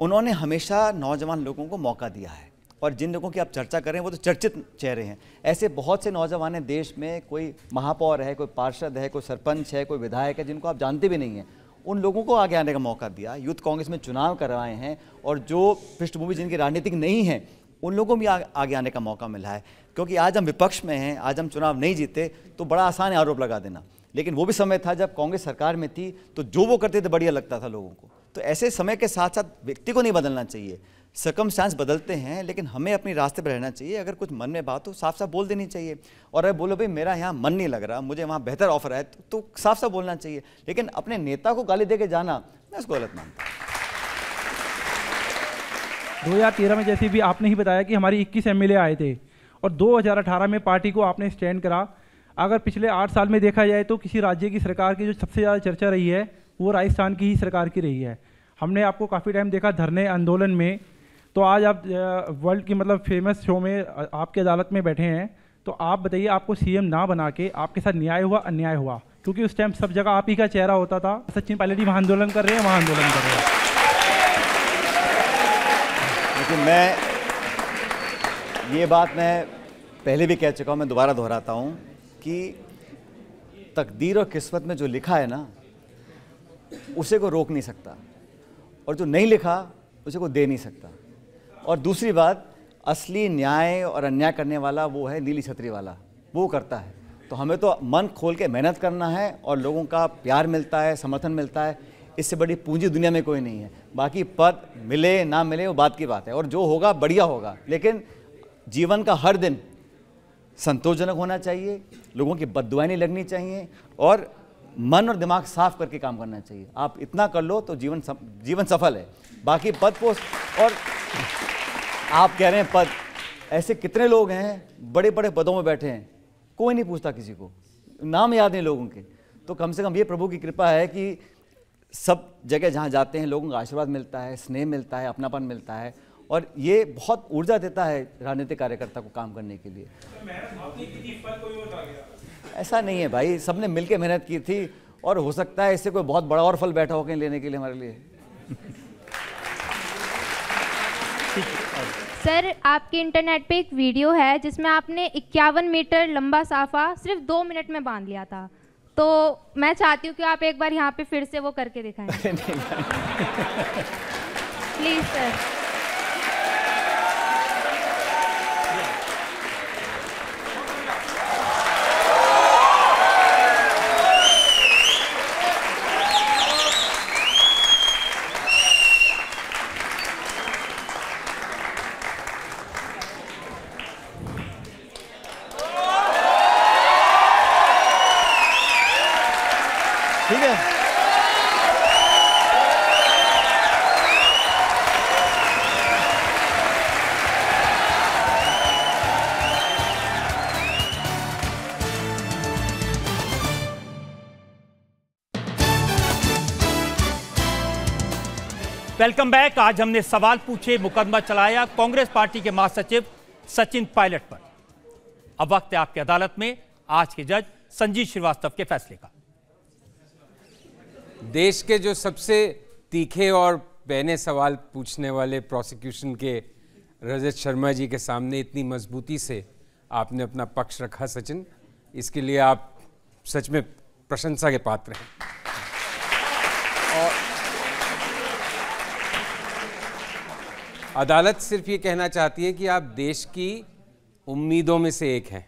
उन्होंने हमेशा नौजवान लोगों को मौका दिया है और जिन लोगों की आप चर्चा कर रहे हैं वो तो चर्चित चेहरे हैं ऐसे बहुत से नौजवान हैं देश में कोई महापौर है कोई पार्षद है कोई सरपंच है कोई विधायक है जिनको आप जानते भी नहीं हैं उन लोगों को आगे आने का मौका दिया यूथ कांग्रेस में चुनाव करवाए हैं और जो पृष्ठभूमि जिनकी राजनीतिक नहीं है उन लोगों को भी आगे आने का मौका मिला है क्योंकि आज हम विपक्ष में हैं आज हम चुनाव नहीं जीते तो बड़ा आसान है आरोप लगा देना लेकिन वो भी समय था जब कांग्रेस सरकार में थी तो जो वो करते थे बढ़िया लगता था लोगों को तो ऐसे समय के साथ साथ व्यक्ति को नहीं बदलना चाहिए सकमस्टांस बदलते हैं लेकिन हमें अपने रास्ते पर रहना चाहिए अगर कुछ मन में बात हो साफ साफ बोल देनी चाहिए और अगर बोलो भाई मेरा यहाँ मन नहीं लग रहा मुझे वहाँ बेहतर ऑफर है तो, तो साफ साफ बोलना चाहिए लेकिन अपने नेता को गाली दे के जाना मैं उसको गलत मानता हूँ दो हज़ार तेरह में जैसे भी आपने ही बताया कि हमारी इक्कीस एम आए थे और दो हज़ार अठारह में पार्टी को आपने स्टैंड करा अगर पिछले आठ साल में देखा जाए तो किसी राज्य की सरकार की जो सबसे ज़्यादा चर्चा रही है वो राजस्थान की ही सरकार की रही है हमने आपको काफ़ी टाइम देखा धरने आंदोलन में तो आज आप वर्ल्ड की मतलब फेमस शो में आपके अदालत में बैठे हैं तो आप बताइए आपको सीएम ना बना के आपके साथ न्याय हुआ अन्याय हुआ क्योंकि उस टाइम सब जगह आप ही का चेहरा होता था सचिन पायलट जी वहाँ आंदोलन कर रहे हैं वहाँ आंदोलन कर रहे हैं लेकिन मैं ये बात मैं पहले भी कह चुका हूँ मैं दोबारा दोहराता हूँ कि तकदीर और किस्मत में जो लिखा है ना उसे को रोक नहीं सकता और जो नहीं लिखा उसे को दे नहीं सकता और दूसरी बात असली न्याय और अन्याय करने वाला वो है नीली छतरी वाला वो करता है तो हमें तो मन खोल के मेहनत करना है और लोगों का प्यार मिलता है समर्थन मिलता है इससे बड़ी पूंजी दुनिया में कोई नहीं है बाकी पद मिले ना मिले वो बात की बात है और जो होगा बढ़िया होगा लेकिन जीवन का हर दिन संतोषजनक होना चाहिए लोगों की बदुआई नहीं लगनी चाहिए और मन और दिमाग साफ करके काम करना चाहिए आप इतना कर लो तो जीवन सफ, जीवन सफल है बाकी पद पोस्ट और आप कह रहे हैं पद ऐसे कितने लोग हैं बड़े बड़े पदों में बैठे हैं कोई नहीं पूछता किसी को नाम याद नहीं लोगों के तो कम से कम ये प्रभु की कृपा है कि सब जगह जहाँ जाते हैं लोगों का आशीर्वाद मिलता है स्नेह मिलता है अपनापन मिलता है और ये बहुत ऊर्जा देता है राजनीतिक कार्यकर्ता को काम करने के लिए ऐसा नहीं है भाई सबने मिलकर मेहनत की थी और हो सकता है इससे कोई बहुत बड़ा और फल बैठा हो कहीं लेने के लिए हमारे लिए सर आपके इंटरनेट पे एक वीडियो है जिसमें आपने इक्यावन मीटर लंबा साफा सिर्फ दो मिनट में बांध लिया था तो मैं चाहती हूँ कि आप एक बार यहाँ पे फिर से वो करके दिखाएं प्लीज़ सर वेलकम बैक आज हमने सवाल पूछे मुकदमा चलाया कांग्रेस पार्टी के महासचिव सचिन पायलट पर अब वक्त है आपकी अदालत में आज के जज संजीव श्रीवास्तव के फैसले का देश के जो सबसे तीखे और बहने सवाल पूछने वाले प्रोसिक्यूशन के रजत शर्मा जी के सामने इतनी मजबूती से आपने अपना पक्ष रखा सचिन इसके लिए आप सच में प्रशंसा के पात्र हैं और अदालत सिर्फ ये कहना चाहती है कि आप देश की उम्मीदों में से एक हैं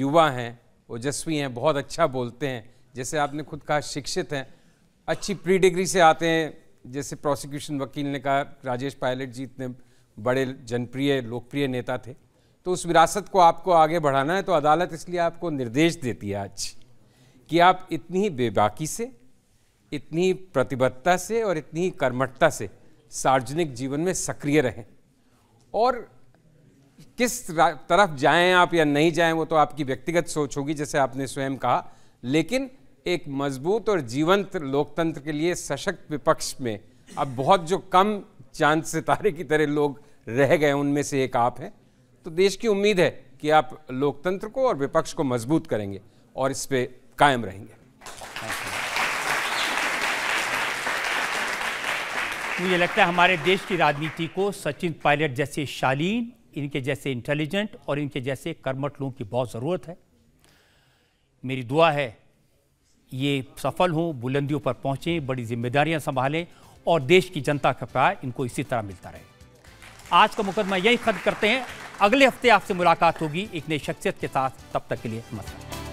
युवा हैं ओजस्वी हैं बहुत अच्छा बोलते हैं जैसे आपने खुद कहा शिक्षित हैं अच्छी प्री डिग्री से आते हैं जैसे प्रोसिक्यूशन वकील ने कहा राजेश पायलट जी इतने बड़े जनप्रिय लोकप्रिय नेता थे तो उस विरासत को आपको आगे बढ़ाना है तो अदालत इसलिए आपको निर्देश देती है आज कि आप इतनी बेबाकी से इतनी प्रतिबद्धता से और इतनी कर्मठता से सार्वजनिक जीवन में सक्रिय रहें और किस तरफ जाएं आप या नहीं जाएं वो तो आपकी व्यक्तिगत सोच होगी जैसे आपने स्वयं कहा लेकिन एक मजबूत और जीवंत लोकतंत्र के लिए सशक्त विपक्ष में अब बहुत जो कम चांद सितारे की तरह लोग रह गए उनमें से एक आप हैं तो देश की उम्मीद है कि आप लोकतंत्र को और विपक्ष को मजबूत करेंगे और इस पर कायम रहेंगे मुझे लगता है हमारे देश की राजनीति को सचिन पायलट जैसे शालीन इनके जैसे इंटेलिजेंट और इनके जैसे कर्मठ लोगों की बहुत ज़रूरत है मेरी दुआ है ये सफल हों बुलंदियों पर पहुँचें बड़ी जिम्मेदारियाँ संभालें और देश की जनता का प्यार इनको इसी तरह मिलता रहे आज का मुकदमा यही खत्म करते हैं अगले हफ्ते आपसे मुलाकात होगी एक नई शख्सियत के साथ तब तक के लिए नमस्कार